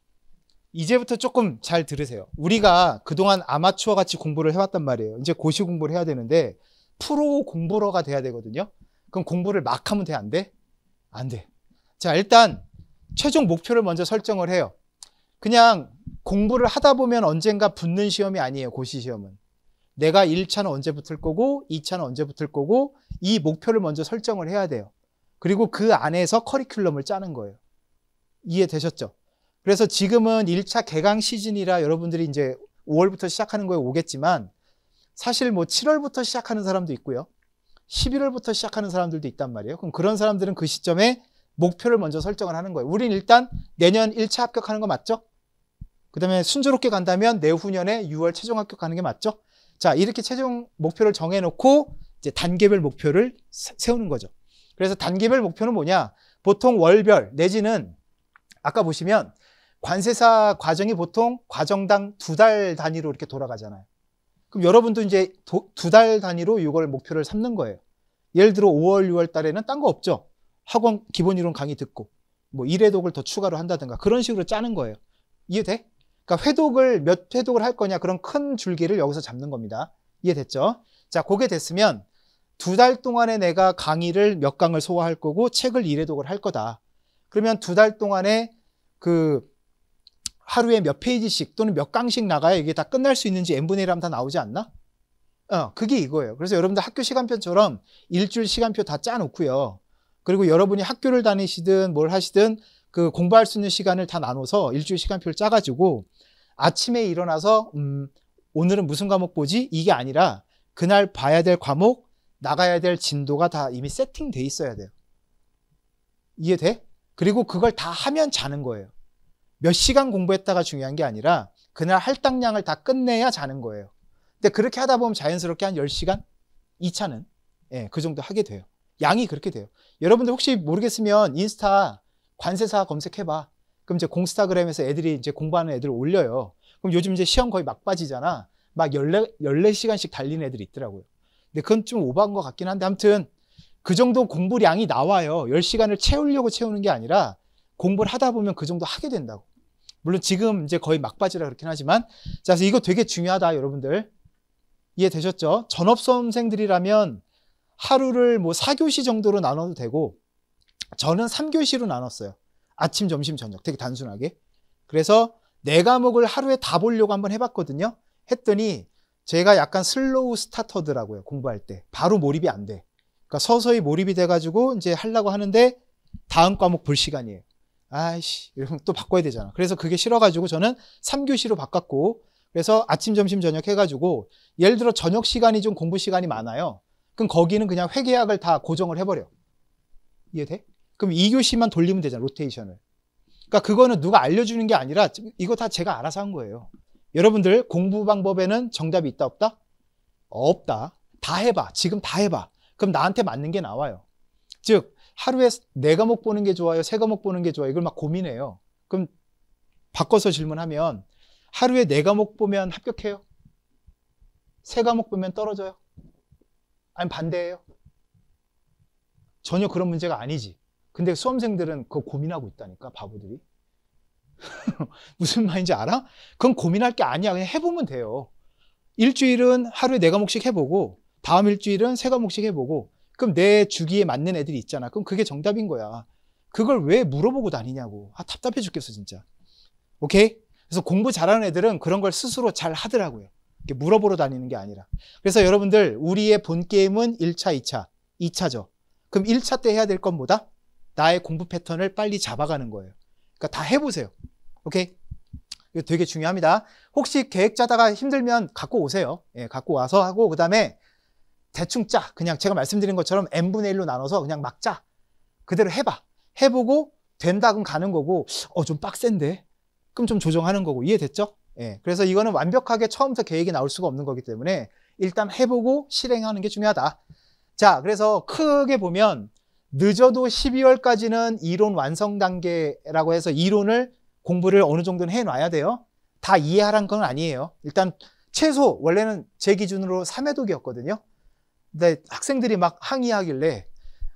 이제부터 조금 잘 들으세요. 우리가 그동안 아마추어 같이 공부를 해왔단 말이에요. 이제 고시 공부를 해야 되는데, 프로 공부러가 돼야 되거든요. 그럼 공부를 막 하면 돼, 안 돼? 안 돼. 자, 일단, 최종 목표를 먼저 설정을 해요. 그냥 공부를 하다 보면 언젠가 붙는 시험이 아니에요. 고시 시험은. 내가 1차는 언제 붙을 거고 2차는 언제 붙을 거고 이 목표를 먼저 설정을 해야 돼요. 그리고 그 안에서 커리큘럼을 짜는 거예요. 이해되셨죠? 그래서 지금은 1차 개강 시즌이라 여러분들이 이제 5월부터 시작하는 거에 오겠지만 사실 뭐 7월부터 시작하는 사람도 있고요. 11월부터 시작하는 사람들도 있단 말이에요. 그럼 그런 사람들은 그 시점에 목표를 먼저 설정을 하는 거예요. 우린 일단 내년 1차 합격하는 거 맞죠? 그 다음에 순조롭게 간다면 내후년에 6월 최종 합격 가는 게 맞죠? 자, 이렇게 최종 목표를 정해놓고 이제 단계별 목표를 세우는 거죠. 그래서 단계별 목표는 뭐냐? 보통 월별 내지는 아까 보시면 관세사 과정이 보통 과정당 두 달 단위로 이렇게 돌아가잖아요. 그럼 여러분도 이제 두 달 단위로 이걸 목표를 삼는 거예요. 예를 들어 5월, 6월 달에는 딴 거 없죠. 학원 기본 이론 강의 듣고 뭐 1회독을 더 추가로 한다든가 그런 식으로 짜는 거예요. 이해돼? 그러니까 회독을 몇 회독을 할 거냐 그런 큰 줄기를 여기서 잡는 겁니다. 이해됐죠? 자, 그게 됐으면 두 달 동안에 내가 강의를 몇 강을 소화할 거고 책을 1회독을 할 거다. 그러면 두 달 동안에 그 하루에 몇 페이지씩 또는 몇 강씩 나가야 이게 다 끝날 수 있는지 n분의 1 하면 다 나오지 않나? 어, 그게 이거예요. 그래서 여러분들 학교 시간표처럼 일주일 시간표 다 짜놓고요. 그리고 여러분이 학교를 다니시든 뭘 하시든 그 공부할 수 있는 시간을 다 나눠서 일주일 시간표를 짜가지고 아침에 일어나서 음, 오늘은 무슨 과목 보지? 이게 아니라 그날 봐야 될 과목, 나가야 될 진도가 다 이미 세팅돼 있어야 돼요. 이해돼? 그리고 그걸 다 하면 자는 거예요. 몇 시간 공부했다가 중요한 게 아니라 그날 할당량을 다 끝내야 자는 거예요. 근데 그렇게 하다 보면 자연스럽게 한 10시간? 2차는? 예, 그 정도 하게 돼요. 양이 그렇게 돼요. 여러분들 혹시 모르겠으면 인스타 관세사 검색해봐. 그럼 이제 공스타그램에서 애들이 이제 공부하는 애들 올려요. 그럼 요즘 이제 시험 거의 막바지잖아막 14, 14시간씩 달린 애들이 있더라고요. 근데 그건 좀 오버한 것 같긴 한데 아무튼 그 정도 공부량이 나와요. 10시간을 채우려고 채우는 게 아니라 공부를 하다 보면 그 정도 하게 된다고. 물론 지금 이제 거의 막바지라 그렇긴 하지만 자, 그래서 이거 되게 중요하다, 여러분들. 이해되셨죠? 전업수험생들이라면 하루를 뭐 4교시 정도로 나눠도 되고 저는 3교시로 나눴어요. 아침, 점심, 저녁. 되게 단순하게. 그래서 네 과목을 하루에 다 보려고 한번 해봤거든요. 했더니 제가 약간 슬로우 스타터더라고요. 공부할 때. 바로 몰입이 안 돼. 그러니까 서서히 몰입이 돼가지고 이제 하려고 하는데 다음 과목 볼 시간이에요. 아이씨, 이러면 또 바꿔야 되잖아. 그래서 그게 싫어가지고 저는 3교시로 바꿨고, 그래서 아침, 점심, 저녁 해가지고, 예를 들어 저녁 시간이 좀 공부 시간이 많아요. 그럼 거기는 그냥 회계학을 다 고정을 해버려. 이해돼? 그럼 2교시만 돌리면 되잖아, 로테이션을. 그러니까 그거는 누가 알려주는 게 아니라 이거 다 제가 알아서 한 거예요. 여러분들 공부 방법에는 정답이 있다 없다? 없다. 다 해봐. 지금 다 해봐. 그럼 나한테 맞는 게 나와요. 즉 하루에 네 과목 보는 게 좋아요, 세 과목 보는 게 좋아요. 이걸 막 고민해요. 그럼 바꿔서 질문하면 하루에 네 과목 보면 합격해요? 세 과목 보면 떨어져요? 아니면 반대예요? 전혀 그런 문제가 아니지. 근데 수험생들은 그거 고민하고 있다니까, 바보들이. 무슨 말인지 알아? 그건 고민할 게 아니야. 그냥 해보면 돼요. 일주일은 하루에 네 과목씩 해보고, 다음 일주일은 세 과목씩 해보고, 그럼 내 주기에 맞는 애들이 있잖아. 그럼 그게 정답인 거야. 그걸 왜 물어보고 다니냐고. 아, 답답해 죽겠어, 진짜. 오케이? 그래서 공부 잘하는 애들은 그런 걸 스스로 잘 하더라고요. 물어보러 다니는 게 아니라. 그래서 여러분들, 우리의 본 게임은 1차, 2차, 2차죠. 그럼 1차 때 해야 될것보다 나의 공부 패턴을 빨리 잡아가는 거예요. 그러니까 다 해보세요. 오케이? 이거 되게 중요합니다. 혹시 계획 짜다가 힘들면 갖고 오세요. 예, 갖고 와서 하고 그 다음에 대충 짜. 그냥 제가 말씀드린 것처럼 n분의 1로 나눠서 그냥 막 짜. 그대로 해봐. 해보고 된다 그 가는 거고 어 좀 빡센데? 그럼 좀 조정하는 거고 이해됐죠? 예, 그래서 이거는 완벽하게 처음부터 계획이 나올 수가 없는 거기 때문에 일단 해보고 실행하는 게 중요하다. 자, 그래서 크게 보면 늦어도 12월까지는 이론 완성 단계라고 해서 이론을 공부를 어느 정도는 해놔야 돼요. 다 이해하란 건 아니에요. 일단 최소 원래는 제 기준으로 3회독이었거든요. 근데 학생들이 막 항의하길래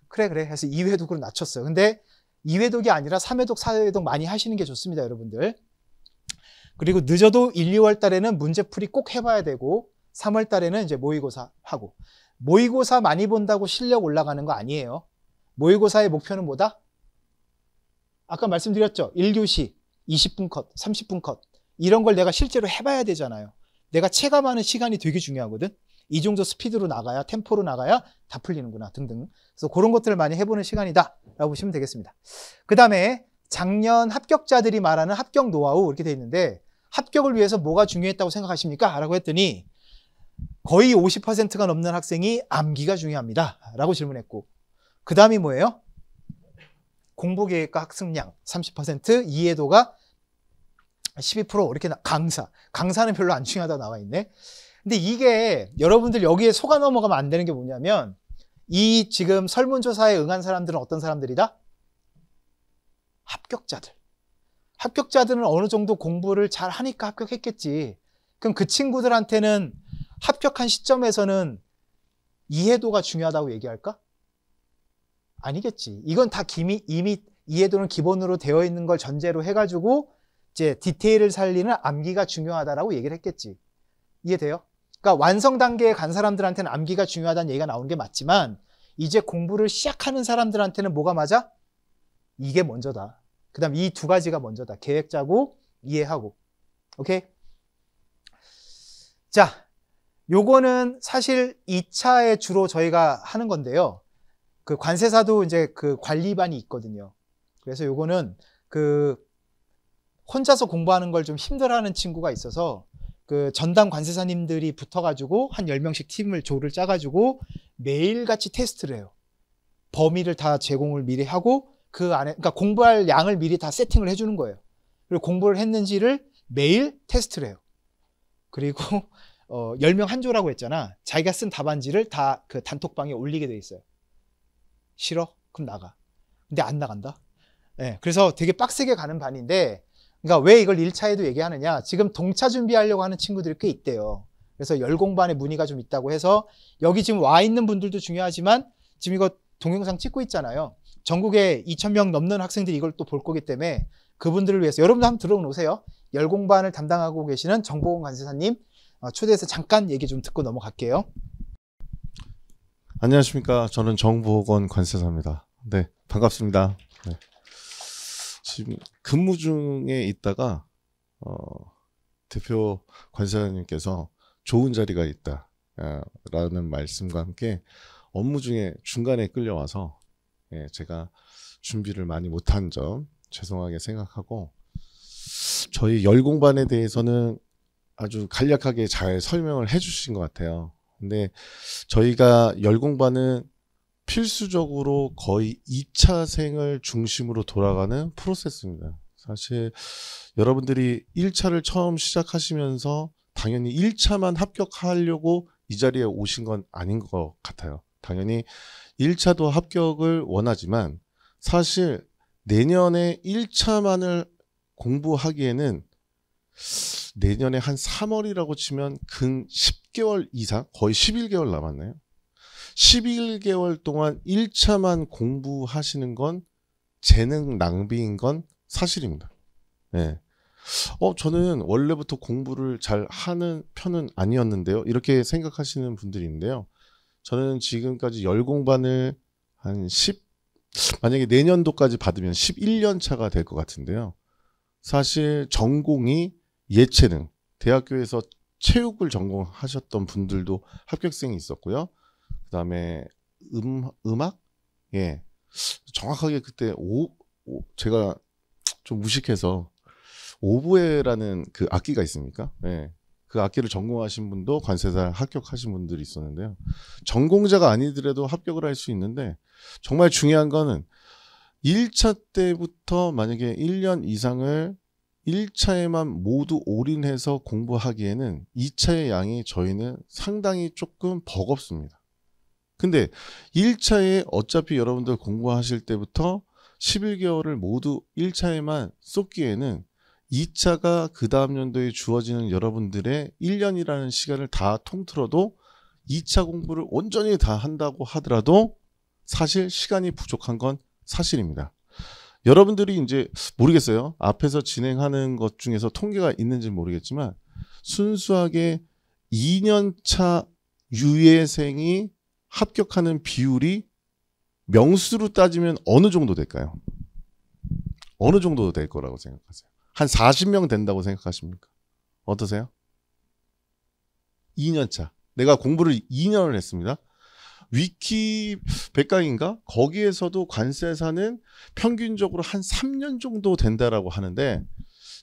그래 그래 해서 2회독으로 낮췄어요. 근데 2회독이 아니라 3회독, 4회독 많이 하시는 게 좋습니다, 여러분들. 그리고 늦어도 1, 2월 달에는 문제풀이 꼭 해봐야 되고 3월 달에는 이제 모의고사 하고 모의고사 많이 본다고 실력 올라가는 거 아니에요. 모의고사의 목표는 뭐다? 아까 말씀드렸죠. 1교시 20분 컷, 30분 컷 이런 걸 내가 실제로 해봐야 되잖아요. 내가 체감하는 시간이 되게 중요하거든. 이 정도 스피드로 나가야 템포로 나가야 다 풀리는구나 등등. 그래서 그런 것들을 많이 해보는 시간이다라고 보시면 되겠습니다. 그 다음에 작년 합격자들이 말하는 합격 노하우 이렇게 돼 있는데 합격을 위해서 뭐가 중요했다고 생각하십니까? 라고 했더니 거의 50%가 넘는 학생이 암기가 중요합니다. 라고 질문했고 그 다음이 뭐예요? 공부계획과 학습량 30%, 이해도가 12% 이렇게 강사. 강사는 별로 안 중요하다 나와 있네. 근데 이게 여러분들 여기에 속아 넘어가면 안 되는 게 뭐냐면 이 지금 설문조사에 응한 사람들은 어떤 사람들이다? 합격자들. 합격자들은 어느 정도 공부를 잘 하니까 합격했겠지. 그럼 그 친구들한테는 합격한 시점에서는 이해도가 중요하다고 얘기할까? 아니겠지. 이건 다 기미, 이미 이해도는 기본으로 되어 있는 걸 전제로 해가지고 이제 디테일을 살리는 암기가 중요하다라고 얘기를 했겠지. 이해돼요? 그러니까 완성 단계에 간 사람들한테는 암기가 중요하다는 얘기가 나오는 게 맞지만 이제 공부를 시작하는 사람들한테는 뭐가 맞아? 이게 먼저다. 그 다음 이 두 가지가 먼저다. 계획 짜고 이해하고. 오케이? 자, 요거는 사실 2차에 주로 저희가 하는 건데요. 그 관세사도 이제 그 관리반이 있거든요. 그래서 요거는 그 혼자서 공부하는 걸 좀 힘들어하는 친구가 있어서 그 전담 관세사님들이 붙어가지고 한 열명씩 팀을 조를 짜가지고 매일같이 테스트를 해요. 범위를 다 제공을 미리 하고 그 안에, 그러니까 공부할 양을 미리 다 세팅을 해주는 거예요. 그리고 공부를 했는지를 매일 테스트를 해요. 그리고 어, 10명 한 조라고 했잖아. 자기가 쓴 답안지를 다 그 단톡방에 올리게 돼 있어요. 싫어? 그럼 나가. 근데 안 나간다. 네, 그래서 되게 빡세게 가는 반인데, 그러니까 왜 이걸 1차에도 얘기하느냐. 지금 동차 준비하려고 하는 친구들이 꽤 있대요. 그래서 열공반에 문의가 좀 있다고 해서 여기 지금 와 있는 분들도 중요하지만 지금 이거 동영상 찍고 있잖아요. 전국에 2,000명 넘는 학생들이 이걸 또 볼 거기 때문에 그분들을 위해서 여러분도 한번 들어오세요. 열공반을 담당하고 계시는 정보공간세사님 어, 초대해서 잠깐 얘기 좀 듣고 넘어갈게요. 안녕하십니까. 저는 정보건 관세사입니다. 네, 반갑습니다. 네. 지금 근무 중에 있다가 어, 대표 관세사님께서 좋은 자리가 있다라는 아, 말씀과 함께 업무 중에 중간에 끌려와서 예, 제가 준비를 많이 못한 점 죄송하게 생각하고 저희 열공반에 대해서는 아주 간략하게 잘 설명을 해주신 것 같아요. 근데 저희가 열공반은 필수적으로 거의 2차 생을 중심으로 돌아가는 프로세스입니다. 사실 여러분들이 1차를 처음 시작하시면서 당연히 1차만 합격하려고 이 자리에 오신 건 아닌 것 같아요. 당연히 1차도 합격을 원하지만 사실 내년에 1차만을 공부하기에는 내년에 한 3월이라고 치면 근 10개월 이상 거의 11개월 남았네요. 11개월 동안 1차만 공부하시는 건 재능 낭비인 건 사실입니다. 네. 어, 저는 원래부터 공부를 잘 하는 편은 아니었는데요. 이렇게 생각하시는 분들이 있는데요. 저는 지금까지 열공반을 한 10, 만약에 내년도까지 받으면 11년 차가 될 것 같은데요. 사실 전공이 예체능 대학교에서 체육을 전공하셨던 분들도 합격생이 있었고요. 그다음에 음 음악 예 정확하게 그때 오, 오 제가 좀 무식해서 오보에라는 그 악기가 있습니까? 예. 그 악기를 전공하신 분도 관세사 합격하신 분들이 있었는데요. 전공자가 아니더라도 합격을 할 수 있는데 정말 중요한 거는 1차 때부터 만약에 1년 이상을 1차에만 모두 올인해서 공부하기에는 2차의 양이 저희는 상당히 조금 버겁습니다. 근데 1차에 어차피 여러분들 공부하실 때부터 11개월을 모두 1차에만 쏟기에는 2차가 그 다음 연도에 주어지는 여러분들의 1년이라는 시간을 다 통틀어도 2차 공부를 온전히 다 한다고 하더라도 사실 시간이 부족한 건 사실입니다. 여러분들이 이제 모르겠어요. 앞에서 진행하는 것 중에서 통계가 있는지 모르겠지만 순수하게 2년차 유예생이 합격하는 비율이 명수로 따지면 어느 정도 될까요? 어느 정도 될 거라고 생각하세요? 한 40명 된다고 생각하십니까? 어떠세요? 2년차. 내가 공부를 2년을 했습니다. 위키 백강인가 거기에서도 관세사는 평균적으로 한 3년 정도 된다라고 하는데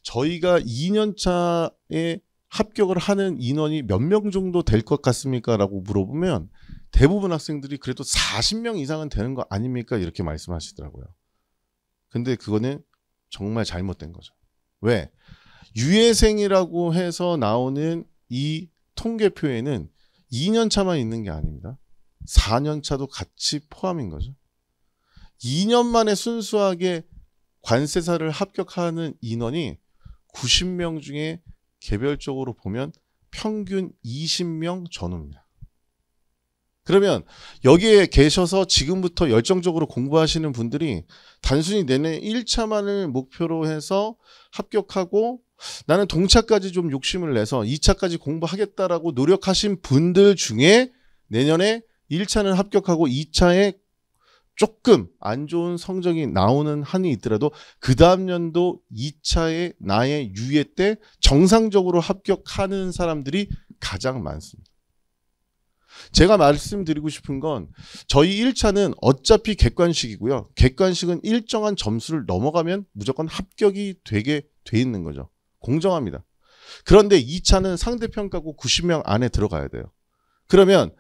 저희가 2년 차에 합격을 하는 인원이 몇 명 정도 될 것 같습니까라고 물어보면 대부분 학생들이 그래도 40명 이상은 되는 거 아닙니까 이렇게 말씀하시더라고요. 근데 그거는 정말 잘못된 거죠. 왜? 유예생이라고 해서 나오는 이 통계표에는 2년 차만 있는 게 아닙니다. 4년 차도 같이 포함인 거죠. 2년 만에 순수하게 관세사를 합격하는 인원이 90명 중에 개별적으로 보면 평균 20명 전후입니다. 그러면 여기에 계셔서 지금부터 열정적으로 공부하시는 분들이 단순히 내내 1차만을 목표로 해서 합격하고 나는 동차까지 좀 욕심을 내서 2차까지 공부하겠다라고 노력하신 분들 중에 내년에 1차는 합격하고 2차에 조금 안 좋은 성적이 나오는 한이 있더라도 그 다음 년도 2차에 나의 유예 때 정상적으로 합격하는 사람들이 가장 많습니다. 제가 말씀드리고 싶은 건 저희 1차는 어차피 객관식이고요. 객관식은 일정한 점수를 넘어가면 무조건 합격이 되게 돼 있는 거죠. 공정합니다. 그런데 2차는 상대평가고 90명 안에 들어가야 돼요. 그러면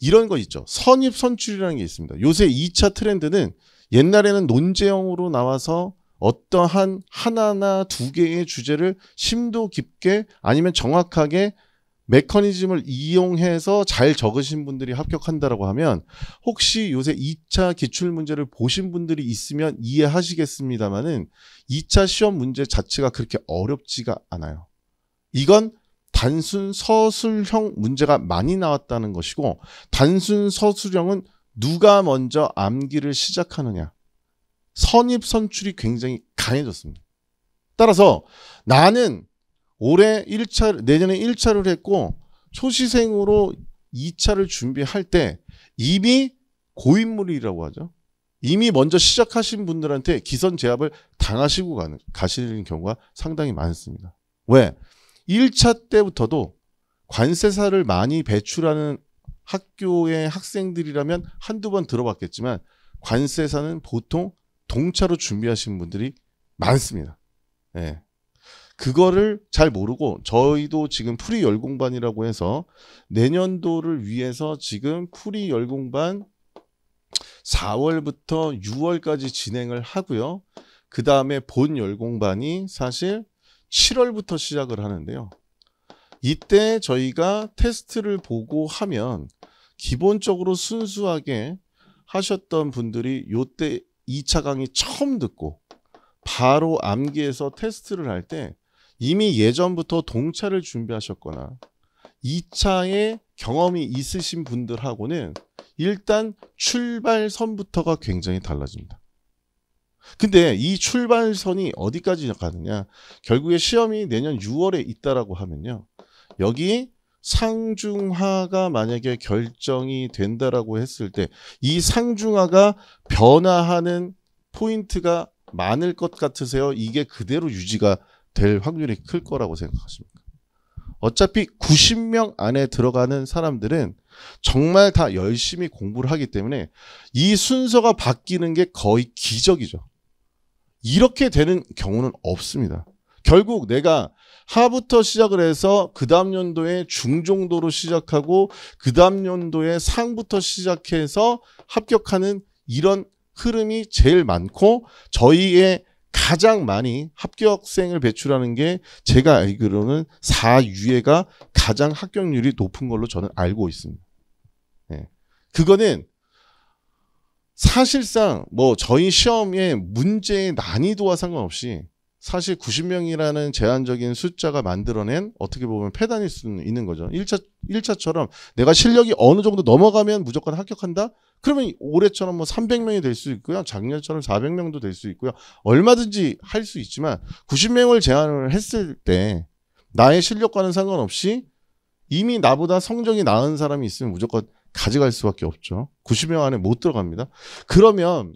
이런 거 있죠. 선입 선출이라는 게 있습니다. 요새 2차 트렌드는 옛날에는 논제형으로 나와서 어떠한 하나나 두 개의 주제를 심도 깊게 아니면 정확하게 메커니즘을 이용해서 잘 적으신 분들이 합격한다라고 하면 혹시 요새 2차 기출 문제를 보신 분들이 있으면 이해하시겠습니다만은 2차 시험 문제 자체가 그렇게 어렵지가 않아요. 이건 단순 서술형 문제가 많이 나왔다는 것이고 단순 서술형은 누가 먼저 암기를 시작하느냐 선입선출이 굉장히 강해졌습니다. 따라서 나는 올해 1차 내년에 1차를 했고 초시생으로 2차를 준비할 때 이미 고인물이라고 하죠. 이미 먼저 시작하신 분들한테 기선 제압을 당하시고 가는, 가시는 경우가 상당히 많습니다. 왜? 1차 때부터도 관세사를 많이 배출하는 학교의 학생들이라면 한두 번 들어봤겠지만 관세사는 보통 동차로 준비하신 분들이 많습니다. 예. 네. 그거를 잘 모르고 저희도 지금 프리 열공반이라고 해서 내년도를 위해서 지금 프리 열공반 4월부터 6월까지 진행을 하고요. 그 다음에 본 열공반이 사실 7월부터 시작을 하는데요. 이때 저희가 테스트를 보고 하면 기본적으로 순수하게 하셨던 분들이 요때 2차 강의 처음 듣고 바로 암기해서 테스트를 할 때 이미 예전부터 동차를 준비하셨거나 2차에 경험이 있으신 분들하고는 일단 출발선부터가 굉장히 달라집니다. 근데 이 출발선이 어디까지 가느냐? 결국에 시험이 내년 6월에 있다라고 하면요. 여기 상중하가 만약에 결정이 된다라고 했을 때 이 상중하가 변화하는 포인트가 많을 것 같으세요? 이게 그대로 유지가 될 확률이 클 거라고 생각하십니까? 어차피 90명 안에 들어가는 사람들은 정말 다 열심히 공부를 하기 때문에 이 순서가 바뀌는 게 거의 기적이죠. 이렇게 되는 경우는 없습니다. 결국 내가 하부터 시작을 해서 그 다음 연도에 중정도로 시작하고 그 다음 연도에 상부터 시작해서 합격하는 이런 흐름이 제일 많고 저희의 가장 많이 합격생을 배출하는 게 제가 알기로는 4유예가 가장 합격률이 높은 걸로 저는 알고 있습니다. 네. 그거는 사실상 뭐 저희 시험의 문제의 난이도와 상관없이 사실 90명이라는 제한적인 숫자가 만들어낸 어떻게 보면 패단일 수는 있는 거죠. 1차, 1차처럼 내가 실력이 어느 정도 넘어가면 무조건 합격한다? 그러면 올해처럼 뭐 300명이 될 수 있고요. 작년처럼 400명도 될 수 있고요. 얼마든지 할 수 있지만 90명을 제한을 했을 때 나의 실력과는 상관없이 이미 나보다 성적이 나은 사람이 있으면 무조건 가져갈 수밖에 없죠. 90명 안에 못 들어갑니다. 그러면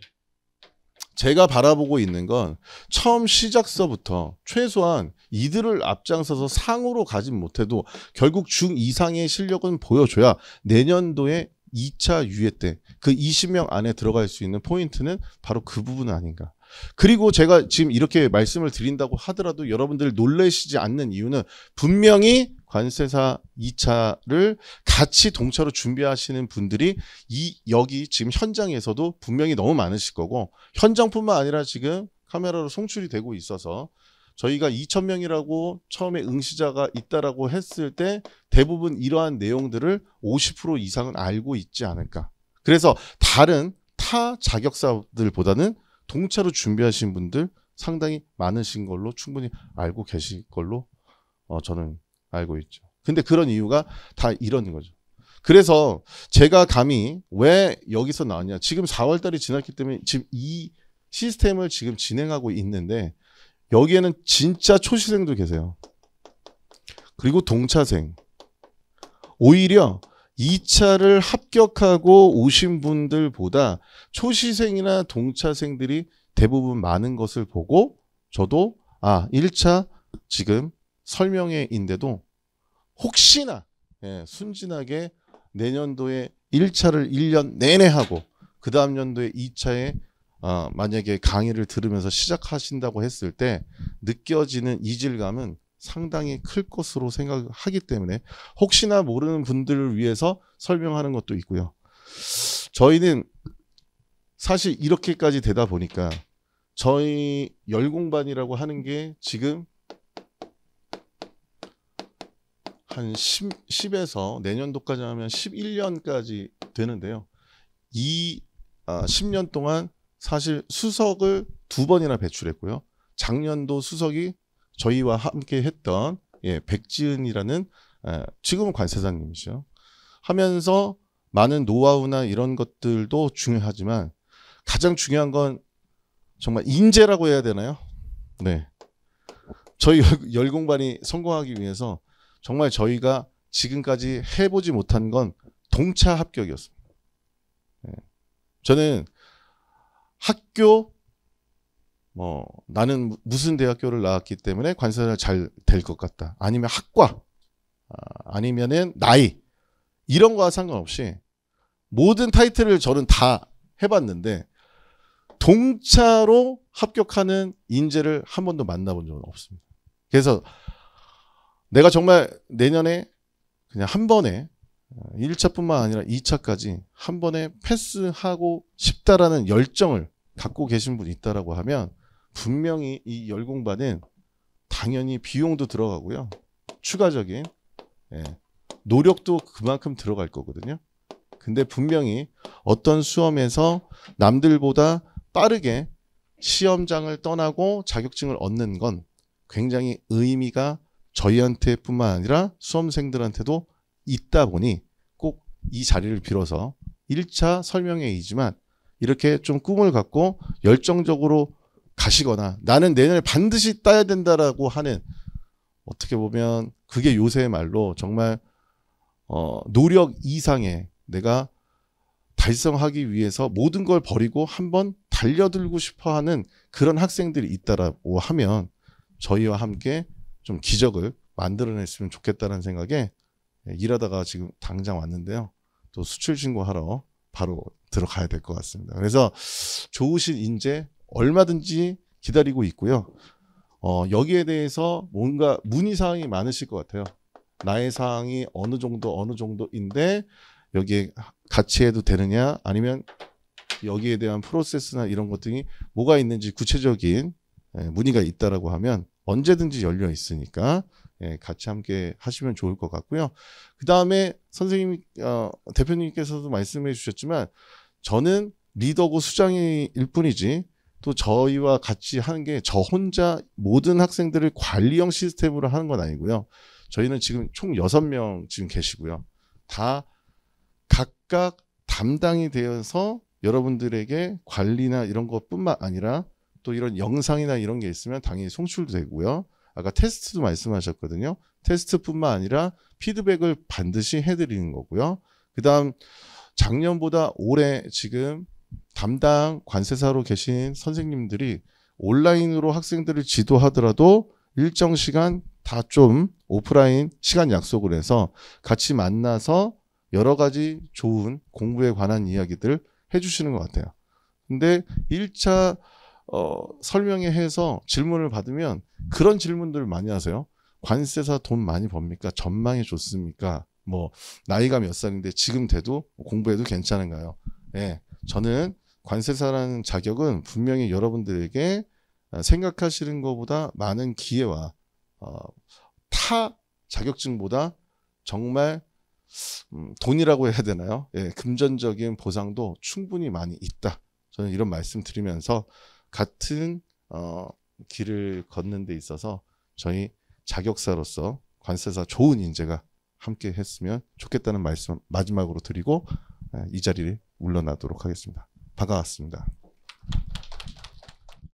제가 바라보고 있는 건 처음 시작서부터 최소한 이들을 앞장서서 상으로 가진 못해도 결국 중 이상의 실력은 보여줘야 내년도에 2차 유예 때 그 20명 안에 들어갈 수 있는 포인트는 바로 그 부분 아닌가. 그리고 제가 지금 이렇게 말씀을 드린다고 하더라도 여러분들 놀라시지 않는 이유는 분명히 관세사 2차를 같이 동차로 준비하시는 분들이 이 여기 지금 현장에서도 분명히 너무 많으실 거고 현장뿐만 아니라 지금 카메라로 송출이 되고 있어서 저희가 2천명이라고 처음에 응시자가 있다라고 했을 때 대부분 이러한 내용들을 50% 이상은 알고 있지 않을까. 그래서 다른 타 자격사들보다는 동차로 준비하신 분들 상당히 많으신 걸로 충분히 알고 계실 걸로 어, 저는 알고 있죠. 근데 그런 이유가 다 이런 거죠. 그래서 제가 감히 왜 여기서 나왔냐. 지금 4월달이 지났기 때문에 지금 이 시스템을 지금 진행하고 있는데 여기에는 진짜 초시생도 계세요. 그리고 동차생. 오히려 2차를 합격하고 오신 분들보다 초시생이나 동차생들이 대부분 많은 것을 보고 저도 아 1차 지금 설명회인데도 혹시나 예, 순진하게 내년도에 1차를 1년 내내 하고 그 다음 연도에 2차에 어, 만약에 강의를 들으면서 시작하신다고 했을 때 느껴지는 이질감은 상당히 클 것으로 생각하기 때문에 혹시나 모르는 분들을 위해서 설명하는 것도 있고요. 저희는 사실 이렇게까지 되다 보니까 저희 열공반이라고 하는 게 지금 한 10, 에서 내년도까지 하면 11년까지 되는데요. 이 아, 10년 동안 사실 수석을 두 번이나 배출했고요. 작년도 수석이 저희와 함께 했던 예, 백지은이라는 예, 지금은 관세장님이죠. 시 하면서 많은 노하우나 이런 것들도 중요하지만 가장 중요한 건 정말 인재라고 해야 되나요? 네. 저희 열공반이 성공하기 위해서 정말 저희가 지금까지 해보지 못한 건 동차 합격이었습니다. 네. 저는 학교 뭐 나는 무슨 대학교를 나왔기 때문에 관세가 잘될 것 같다. 아니면 학과, 아, 아니면은 나이 이런 거와 상관없이 모든 타이틀을 저는 다 해봤는데 동차로 합격하는 인재를 한 번도 만나본 적은 없습니다. 그래서 내가 정말 내년에 그냥 한 번에 1차뿐만 어, 아니라 2차까지 한 번에 패스하고 싶다라는 열정을 갖고 계신 분이 있다라고 하면 분명히 이 열공반은 당연히 비용도 들어가고요. 추가적인 예, 노력도 그만큼 들어갈 거거든요. 근데 분명히 어떤 수험에서 남들보다 빠르게 시험장을 떠나고 자격증을 얻는 건 굉장히 의미가 저희한테 뿐만 아니라 수험생들한테도 있다 보니 꼭 이 자리를 빌어서 1차 설명회이지만 이렇게 좀 꿈을 갖고 열정적으로 가시거나 나는 내년에 반드시 따야 된다라고 하는 어떻게 보면 그게 요새 의 말로 정말 어, 노력 이상의 내가 달성하기 위해서 모든 걸 버리고 한번 달려들고 싶어 하는 그런 학생들이 있다라고 하면 저희와 함께 좀 기적을 만들어냈으면 좋겠다는 생각에 예, 일하다가 지금 당장 왔는데요. 또 수출 신고하러 바로 들어가야 될 것 같습니다. 그래서 좋으신 인재 얼마든지 기다리고 있고요. 어, 여기에 대해서 뭔가 문의 사항이 많으실 것 같아요. 나의 사항이 어느 정도 어느 정도인데 여기에 같이 해도 되느냐 아니면 여기에 대한 프로세스나 이런 것들이 뭐가 있는지 구체적인 예, 문의가 있다라고 하면 언제든지 열려 있으니까 예, 같이 함께 하시면 좋을 것 같고요. 그 다음에 선생님 어, 대표님께서도 말씀해 주셨지만 저는 리더고 수장일 뿐이지 또 저희와 같이 하는 게 저 혼자 모든 학생들을 관리형 시스템으로 하는 건 아니고요. 저희는 지금 총 여섯 명 지금 계시고요. 다 각각 담당이 되어서 여러분들에게 관리나 이런 것뿐만 아니라 또 이런 영상이나 이런 게 있으면 당연히 송출도 되고요. 아까 테스트도 말씀하셨거든요. 테스트뿐만 아니라 피드백을 반드시 해드리는 거고요. 그 다음 작년보다 올해 지금 담당 관세사로 계신 선생님들이 온라인으로 학생들을 지도하더라도 일정 시간 다 좀 오프라인 시간 약속을 해서 같이 만나서 여러 가지 좋은 공부에 관한 이야기들을 해주시는 것 같아요. 근데 1차 어, 설명회 해서 질문을 받으면 그런 질문들을 많이 하세요. 관세사 돈 많이 법니까? 전망이 좋습니까? 뭐 나이가 몇 살인데 지금 돼도 공부해도 괜찮은가요? 예. 저는 관세사라는 자격은 분명히 여러분들에게 어, 생각하시는 것보다 많은 기회와 어, 타 자격증보다 정말 음, 돈이라고 해야 되나요? 예, 금전적인 보상도 충분히 많이 있다. 저는 이런 말씀 드리면서 같은 어, 길을 걷는 데 있어서 저희 자격사로서 관세사 좋은 인재가 함께 했으면 좋겠다는 말씀 마지막으로 드리고 이 자리를 물러나도록 하겠습니다. 반가웠습니다.